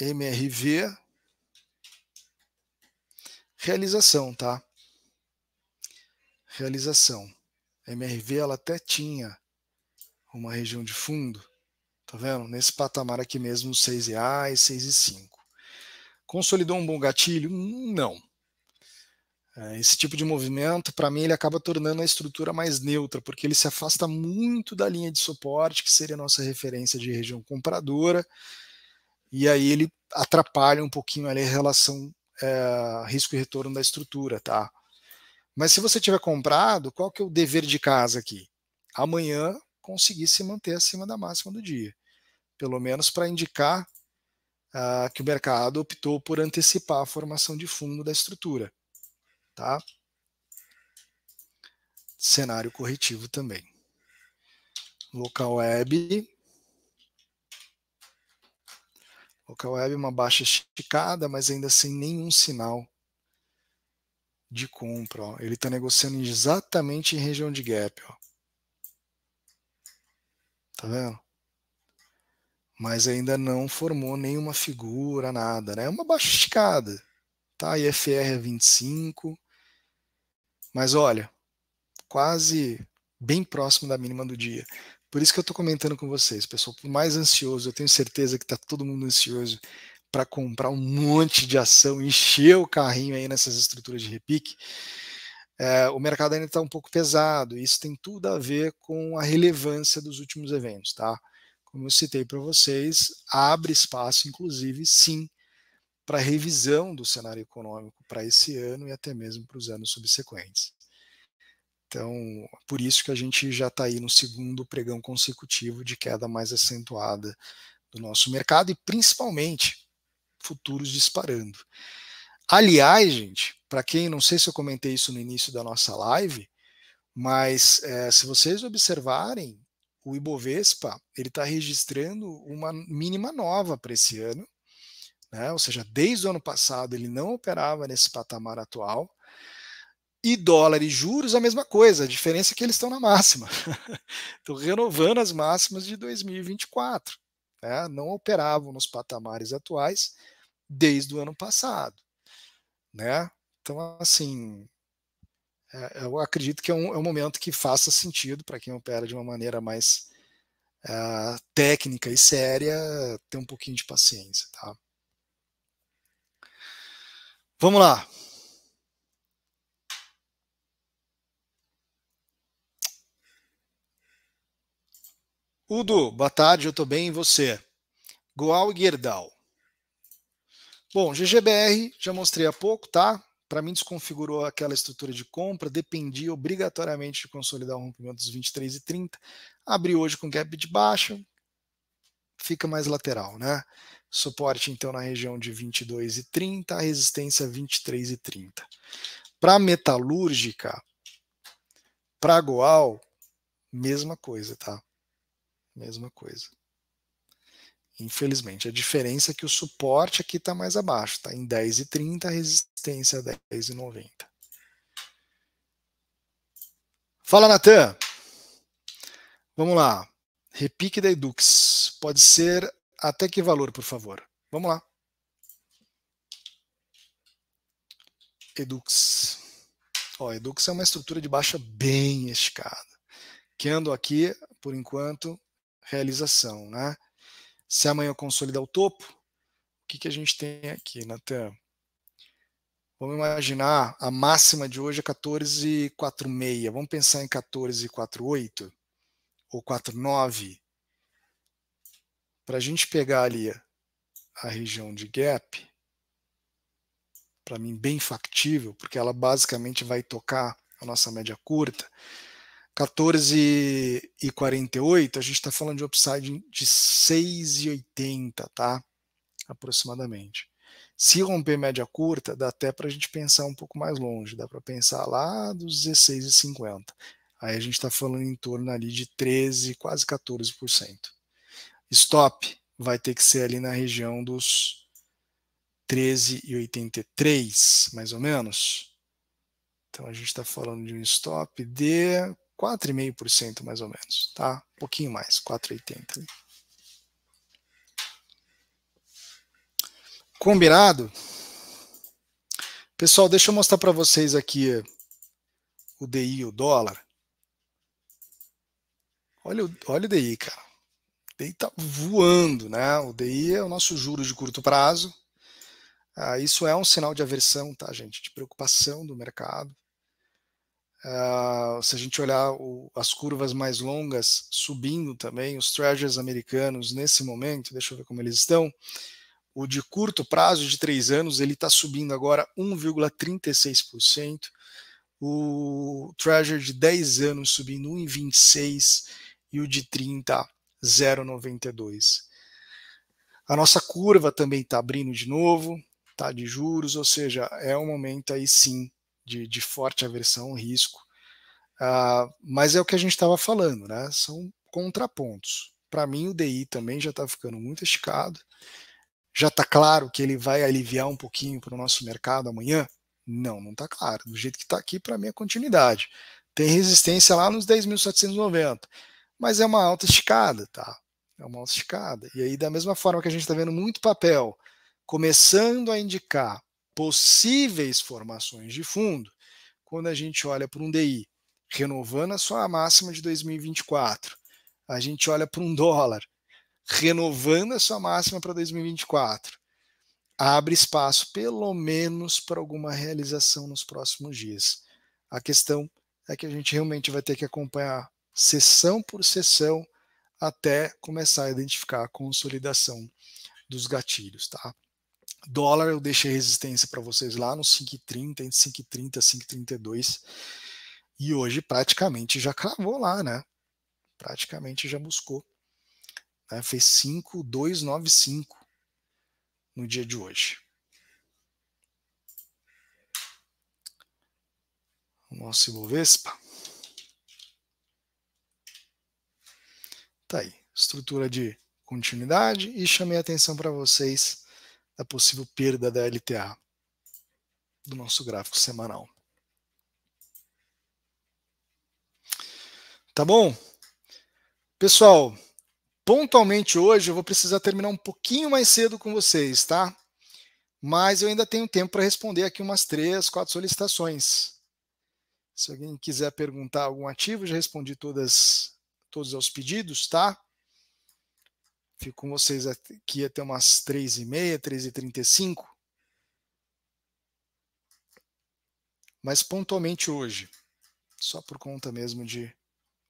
MRV realização, tá? Realização. A MRV ela até tinha uma região de fundo, tá vendo? Nesse patamar aqui mesmo, R$ 6,00, 6,05. Consolidou um bom gatilho? Não. É, esse tipo de movimento, para mim, ele acaba tornando a estrutura mais neutra, porque ele se afasta muito da linha de suporte, que seria a nossa referência de região compradora, e aí ele atrapalha um pouquinho ali a relação é, risco e retorno da estrutura, tá? Mas se você tiver comprado, qual que é o dever de casa aqui? Amanhã conseguir se manter acima da máxima do dia, pelo menos para indicar ah, que o mercado optou por antecipar a formação de fundo da estrutura, tá? Cenário corretivo também. Local web, web é uma baixa esticada, mas ainda sem nenhum sinal de compra. Ó. Ele está negociando exatamente em região de gap. Ó. Tá vendo? Mas ainda não formou nenhuma figura, nada. Né? É uma baixa esticada. Tá? IFR é 25. Mas olha, quase bem próximo da mínima do dia. Por isso que eu estou comentando com vocês, pessoal, por mais ansioso, eu tenho certeza que está todo mundo ansioso para comprar um monte de ação, encher o carrinho aí nessas estruturas de repique. É, o mercado ainda está um pouco pesado, isso tem tudo a ver com a relevância dos últimos eventos, tá? Como eu citei para vocês, abre espaço, inclusive, sim, para revisão do cenário econômico para esse ano e até mesmo para os anos subsequentes. Então, por isso que a gente já está aí no segundo pregão consecutivo de queda mais acentuada do nosso mercado e principalmente futuros disparando. Aliás, gente, para quem não sei se eu comentei isso no início da nossa live, mas é, se vocês observarem, o Ibovespa ele está registrando uma mínima nova para esse ano, né? ou seja, desde o ano passado ele não operava nesse patamar atual. E dólar e juros, a mesma coisa, a diferença é que eles estão na máxima. estão renovando as máximas de 2024. Né? Não operavam nos patamares atuais desde o ano passado. Né? Então, assim, é, eu acredito que é um, é um momento que faça sentido para quem opera de uma maneira mais é, técnica e séria, ter um pouquinho de paciência. Tá? Vamos lá. Udo, boa tarde, eu tô bem, e você? Goal Guerdal. Bom, GGBR já mostrei há pouco, tá? Para mim desconfigurou aquela estrutura de compra, dependia obrigatoriamente de consolidar o rompimento dos 23 e 30. Abriu hoje com gap de baixa, fica mais lateral, né? Suporte então na região de 22 e 30, resistência 23 e 30. Para metalúrgica, para Goal, mesma coisa, tá? mesma coisa. Infelizmente, a diferença é que o suporte aqui está mais abaixo, está em 10,30, resistência 10,90. É Fala, Natan! Vamos lá. Repique da Edux. Pode ser até que valor, por favor? Vamos lá. Edux. Ó, Edux é uma estrutura de baixa bem esticada. Que ando aqui, por enquanto, realização, né? Se amanhã consolidar o topo, o que, que a gente tem aqui, Natan? Né, Vamos imaginar a máxima de hoje é 14,46. Vamos pensar em 14,48 ou 4,9 para a gente pegar ali a região de gap, para mim bem factível, porque ela basicamente vai tocar a nossa média curta. 14 e 48, a gente está falando de upside de 6,80, tá? Aproximadamente. Se romper média curta, dá até para a gente pensar um pouco mais longe, dá para pensar lá dos 16,50. Aí a gente está falando em torno ali de 13, quase 14%. Stop vai ter que ser ali na região dos 13,83, mais ou menos. Então a gente está falando de um stop de 4,5% mais ou menos, tá? Um pouquinho mais, 4,80. Combinado? Pessoal, deixa eu mostrar para vocês aqui o DI, o dólar. Olha, olha o DI, cara. O DI tá voando, né? O DI é o nosso juro de curto prazo. Ah, isso é um sinal de aversão, tá, gente? De preocupação do mercado. Uh, se a gente olhar o, as curvas mais longas subindo também, os treasures americanos nesse momento, deixa eu ver como eles estão, o de curto prazo de três anos ele está subindo agora 1,36%, o treasure de 10 anos subindo 1,26% e o de 30, 0,92%. A nossa curva também está abrindo de novo, tá de juros, ou seja, é um momento aí sim de, de forte aversão, risco. Uh, mas é o que a gente estava falando, né? São contrapontos. Para mim, o DI também já está ficando muito esticado. Já está claro que ele vai aliviar um pouquinho para o nosso mercado amanhã? Não, não está claro. Do jeito que está aqui, para mim, é continuidade. Tem resistência lá nos 10.790, mas é uma alta esticada, tá? É uma alta esticada. E aí, da mesma forma que a gente está vendo muito papel começando a indicar possíveis formações de fundo, quando a gente olha para um DI renovando a sua máxima de 2024, a gente olha para um dólar renovando a sua máxima para 2024, abre espaço pelo menos para alguma realização nos próximos dias. A questão é que a gente realmente vai ter que acompanhar sessão por sessão até começar a identificar a consolidação dos gatilhos, tá? Dólar, eu deixei resistência para vocês lá no 5,30, entre 5,30 e 5,32. E hoje praticamente já cravou lá, né? Praticamente já buscou. Né? Fez 5,295 no dia de hoje. O nosso Ibovespa. Tá aí. Estrutura de continuidade e chamei a atenção para vocês da possível perda da LTA do nosso gráfico semanal. Tá bom? Pessoal, pontualmente hoje eu vou precisar terminar um pouquinho mais cedo com vocês, tá? Mas eu ainda tenho tempo para responder aqui umas três, quatro solicitações. Se alguém quiser perguntar algum ativo, já respondi todas, todos os pedidos, tá? Fico com vocês aqui é até umas 3h30, 3h35. Mas pontualmente hoje, só por conta mesmo de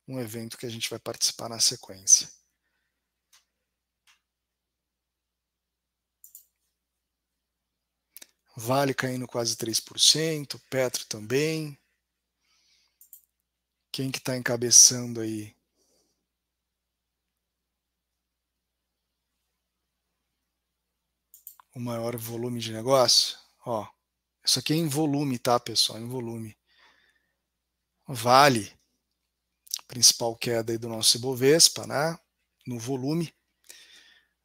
um evento que a gente vai participar na sequência. Vale caindo quase 3%, Petro também. Quem que está encabeçando aí o maior volume de negócio? Ó, isso aqui é em volume, tá, pessoal? Em volume. Vale, principal queda aí do nosso Ibovespa, né? No volume.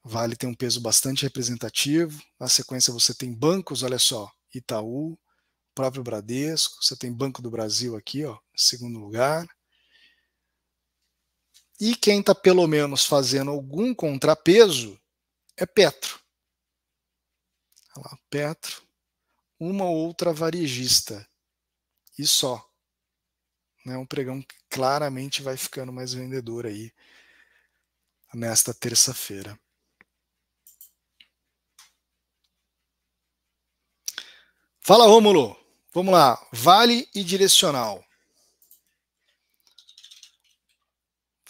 Vale tem um peso bastante representativo. Na sequência, você tem bancos, olha só, Itaú, próprio Bradesco, você tem Banco do Brasil aqui, ó, segundo lugar. E quem está pelo menos fazendo algum contrapeso é Petro lá, Petro, uma outra varejista e só. Né? Um pregão que claramente vai ficando mais vendedor aí nesta terça-feira. Fala, Rômulo. Vamos lá. Vale e direcional.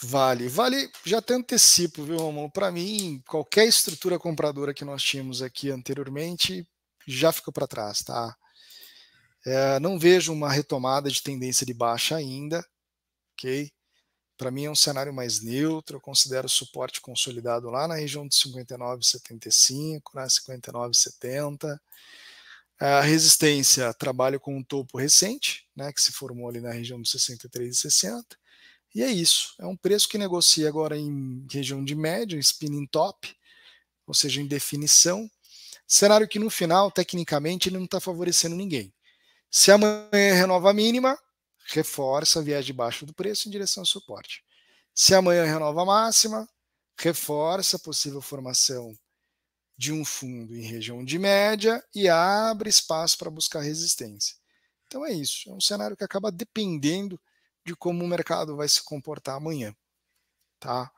Vale. Vale, já até antecipo, viu, Romulo? Para mim, qualquer estrutura compradora que nós tínhamos aqui anteriormente já ficou para trás, tá? É, não vejo uma retomada de tendência de baixa ainda, ok? Para mim é um cenário mais neutro, eu considero suporte consolidado lá na região de 59,75, na 59,70. A resistência, trabalho com um topo recente, né, que se formou ali na região dos 63 e 60. E é isso. É um preço que negocia agora em região de média, spinning top, ou seja, em definição. Cenário que no final, tecnicamente, ele não está favorecendo ninguém. Se amanhã é renova a mínima, reforça a viés de baixo do preço em direção ao suporte. Se amanhã renova a máxima, reforça a possível formação de um fundo em região de média e abre espaço para buscar resistência. Então é isso, é um cenário que acaba dependendo de como o mercado vai se comportar amanhã. Tá?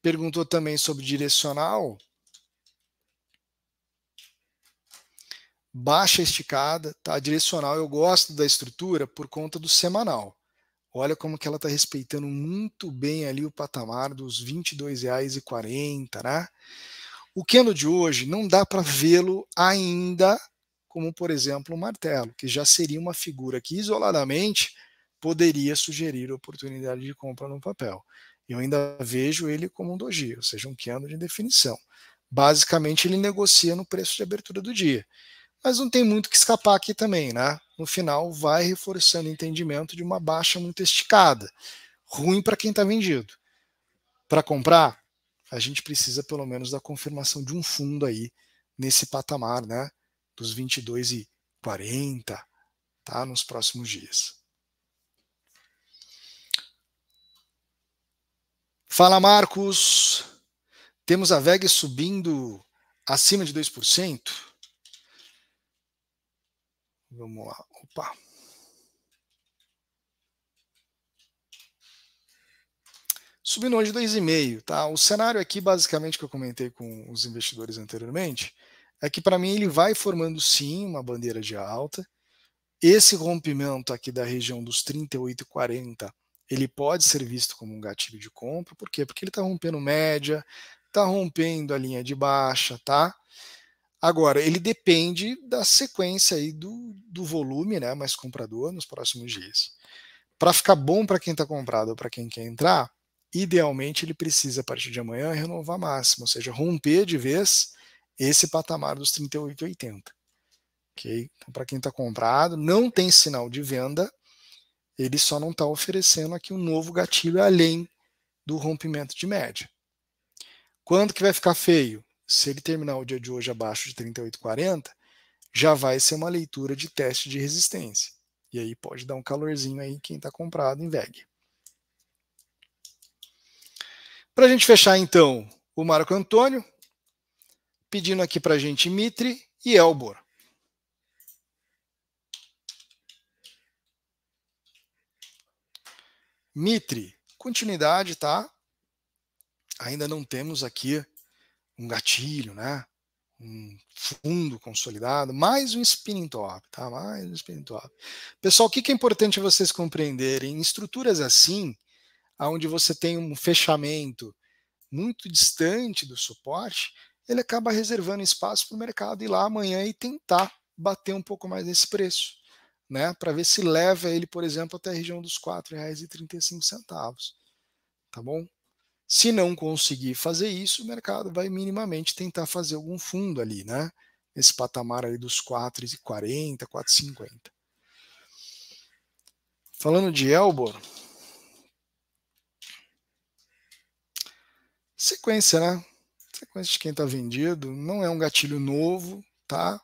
Perguntou também sobre direcional. Baixa esticada, tá? Direcional eu gosto da estrutura por conta do semanal. Olha como que ela está respeitando muito bem ali o patamar dos R$ 22,40, né? O candle de hoje não dá para vê-lo ainda como, por exemplo, um martelo, que já seria uma figura que isoladamente poderia sugerir oportunidade de compra no papel. Eu ainda vejo ele como um doji, ou seja, um quiano de definição. Basicamente, ele negocia no preço de abertura do dia. Mas não tem muito que escapar aqui também, né? No final, vai reforçando o entendimento de uma baixa muito esticada. Ruim para quem está vendido. Para comprar, a gente precisa pelo menos da confirmação de um fundo aí nesse patamar, né? Dos 22 e 40, tá? Nos próximos dias. Fala, Marcos. Temos a VEG subindo acima de 2%. Vamos lá. Opa. Subindo hoje 2,5, tá? O cenário aqui, basicamente, que eu comentei com os investidores anteriormente, é que para mim ele vai formando sim uma bandeira de alta. Esse rompimento aqui da região dos 38,40 ele pode ser visto como um gatilho de compra, por quê? Porque ele está rompendo média, está rompendo a linha de baixa, tá? Agora, ele depende da sequência aí do, do volume, né, mais comprador nos próximos dias. Para ficar bom para quem está comprado ou para quem quer entrar, idealmente ele precisa, a partir de amanhã, renovar máximo, ou seja, romper de vez esse patamar dos 38,80. Ok? Então, para quem está comprado, não tem sinal de venda, ele só não está oferecendo aqui um novo gatilho além do rompimento de média. Quando que vai ficar feio? Se ele terminar o dia de hoje abaixo de 38,40, já vai ser uma leitura de teste de resistência. E aí pode dar um calorzinho aí quem está comprado em VEG. Para a gente fechar então, o Marco Antônio pedindo aqui para a gente Mitre e Elbor. Mitre, continuidade, tá? Ainda não temos aqui um gatilho, né? Um fundo consolidado, mais um spinning top, tá? Mais um spinning top. Pessoal, o que é importante vocês compreenderem? Em estruturas assim, onde você tem um fechamento muito distante do suporte, ele acaba reservando espaço para o mercado ir lá amanhã e tentar bater um pouco mais nesse preço né, para ver se leva ele, por exemplo, até a região dos R$ 4,35, tá bom? Se não conseguir fazer isso, o mercado vai minimamente tentar fazer algum fundo ali, né? Nesse patamar ali dos 4,40, 4,50. Falando de Elbor, sequência, né? Sequência de quem está vendido. Não é um gatilho novo, tá?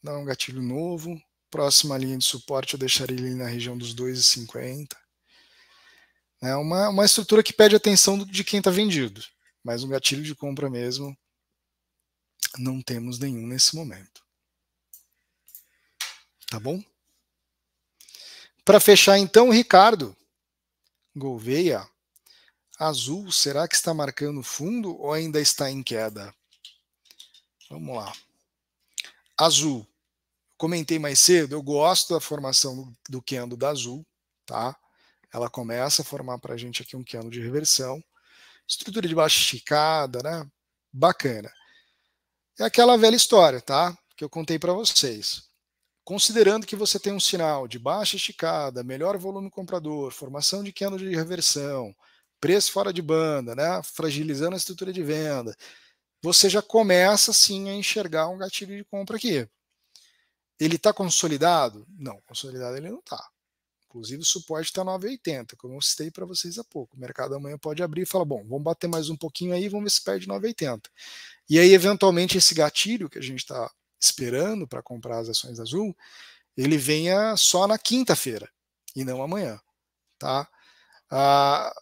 Não é um gatilho novo. Próxima linha de suporte eu deixaria ele na região dos 2,50. É né? uma, uma estrutura que pede atenção de quem está vendido, mas um gatilho de compra mesmo não temos nenhum nesse momento. Tá bom? Para fechar então, Ricardo Gouveia, azul, será que está marcando fundo ou ainda está em queda? Vamos lá. Azul, comentei mais cedo, eu gosto da formação do Kendo da Azul, tá? Ela começa a formar para a gente aqui um Kendo de reversão. Estrutura de baixa esticada, né? Bacana. É aquela velha história, tá? Que eu contei para vocês. Considerando que você tem um sinal de baixa esticada, melhor volume comprador, formação de Kendo de reversão, preço fora de banda, né? Fragilizando a estrutura de venda, você já começa sim a enxergar um gatilho de compra aqui. Ele está consolidado? Não, consolidado ele não está. Inclusive, o suporte está 9,80, como eu citei para vocês há pouco. O mercado amanhã pode abrir e falar: bom, vamos bater mais um pouquinho aí, vamos ver se perde 9,80. E aí, eventualmente, esse gatilho que a gente está esperando para comprar as ações da Azul, ele venha só na quinta-feira e não amanhã. Tá? Ah,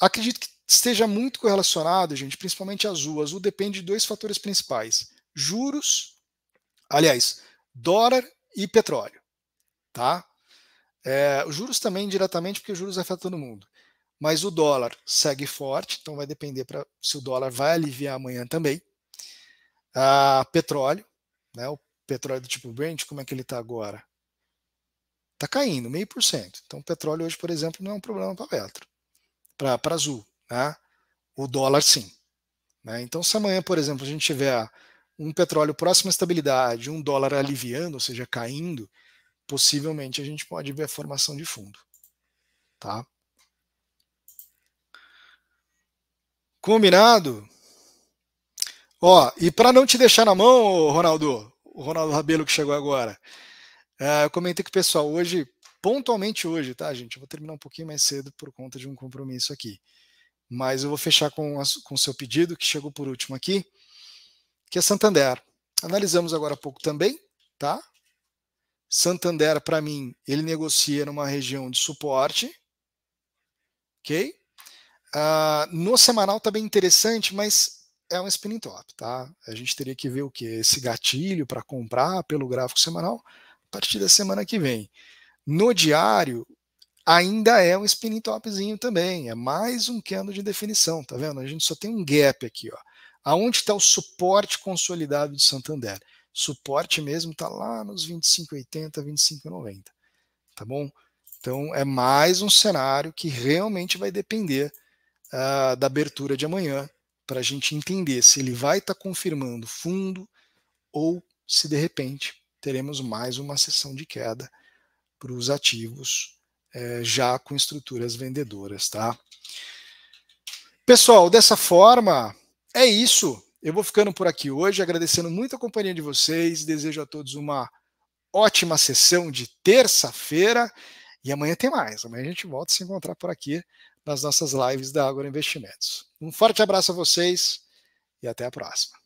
acredito que esteja muito correlacionado, gente, principalmente Azul. Azul depende de dois fatores principais: juros, aliás, dólar e petróleo. Tá? É, juros também diretamente, porque os juros afetam todo mundo. Mas o dólar segue forte, então vai depender para se o dólar vai aliviar amanhã também. Ah, petróleo, né? O petróleo do tipo Brent, como é que ele está agora? Está caindo, meio por cento. Então, o petróleo hoje, por exemplo, não é um problema para Petro, para Azul. Né? O dólar, sim. Né? Então, se amanhã, por exemplo, a gente tiver um petróleo próximo à estabilidade, um dólar aliviando, ou seja, caindo, possivelmente a gente pode ver a formação de fundo. Tá? Combinado? Ó, e para não te deixar na mão, Ronaldo, o Ronaldo Rabelo que chegou agora, é, eu comentei que o pessoal hoje, pontualmente hoje, tá, gente? Eu vou terminar um pouquinho mais cedo por conta de um compromisso aqui. Mas eu vou fechar com o seu pedido, que chegou por último aqui que é Santander. Analisamos agora há pouco também, tá? Santander, para mim, ele negocia numa região de suporte, ok? Uh, no semanal está bem interessante, mas é um spinning top, tá? A gente teria que ver o que esse gatilho para comprar pelo gráfico semanal a partir da semana que vem. No diário ainda é um spinning topzinho também, é mais um candle de definição, tá vendo? A gente só tem um gap aqui, ó. Aonde está o suporte consolidado de Santander? Suporte mesmo está lá nos 25,80, 25,90. Tá bom? Então é mais um cenário que realmente vai depender uh, da abertura de amanhã para a gente entender se ele vai estar tá confirmando fundo ou se de repente teremos mais uma sessão de queda para os ativos eh, já com estruturas vendedoras, tá? Pessoal, dessa forma, é isso. Eu vou ficando por aqui hoje, agradecendo muito a companhia de vocês. Desejo a todos uma ótima sessão de terça-feira. E amanhã tem mais. Amanhã a gente volta a se encontrar por aqui nas nossas lives da Agora Investimentos. Um forte abraço a vocês e até a próxima.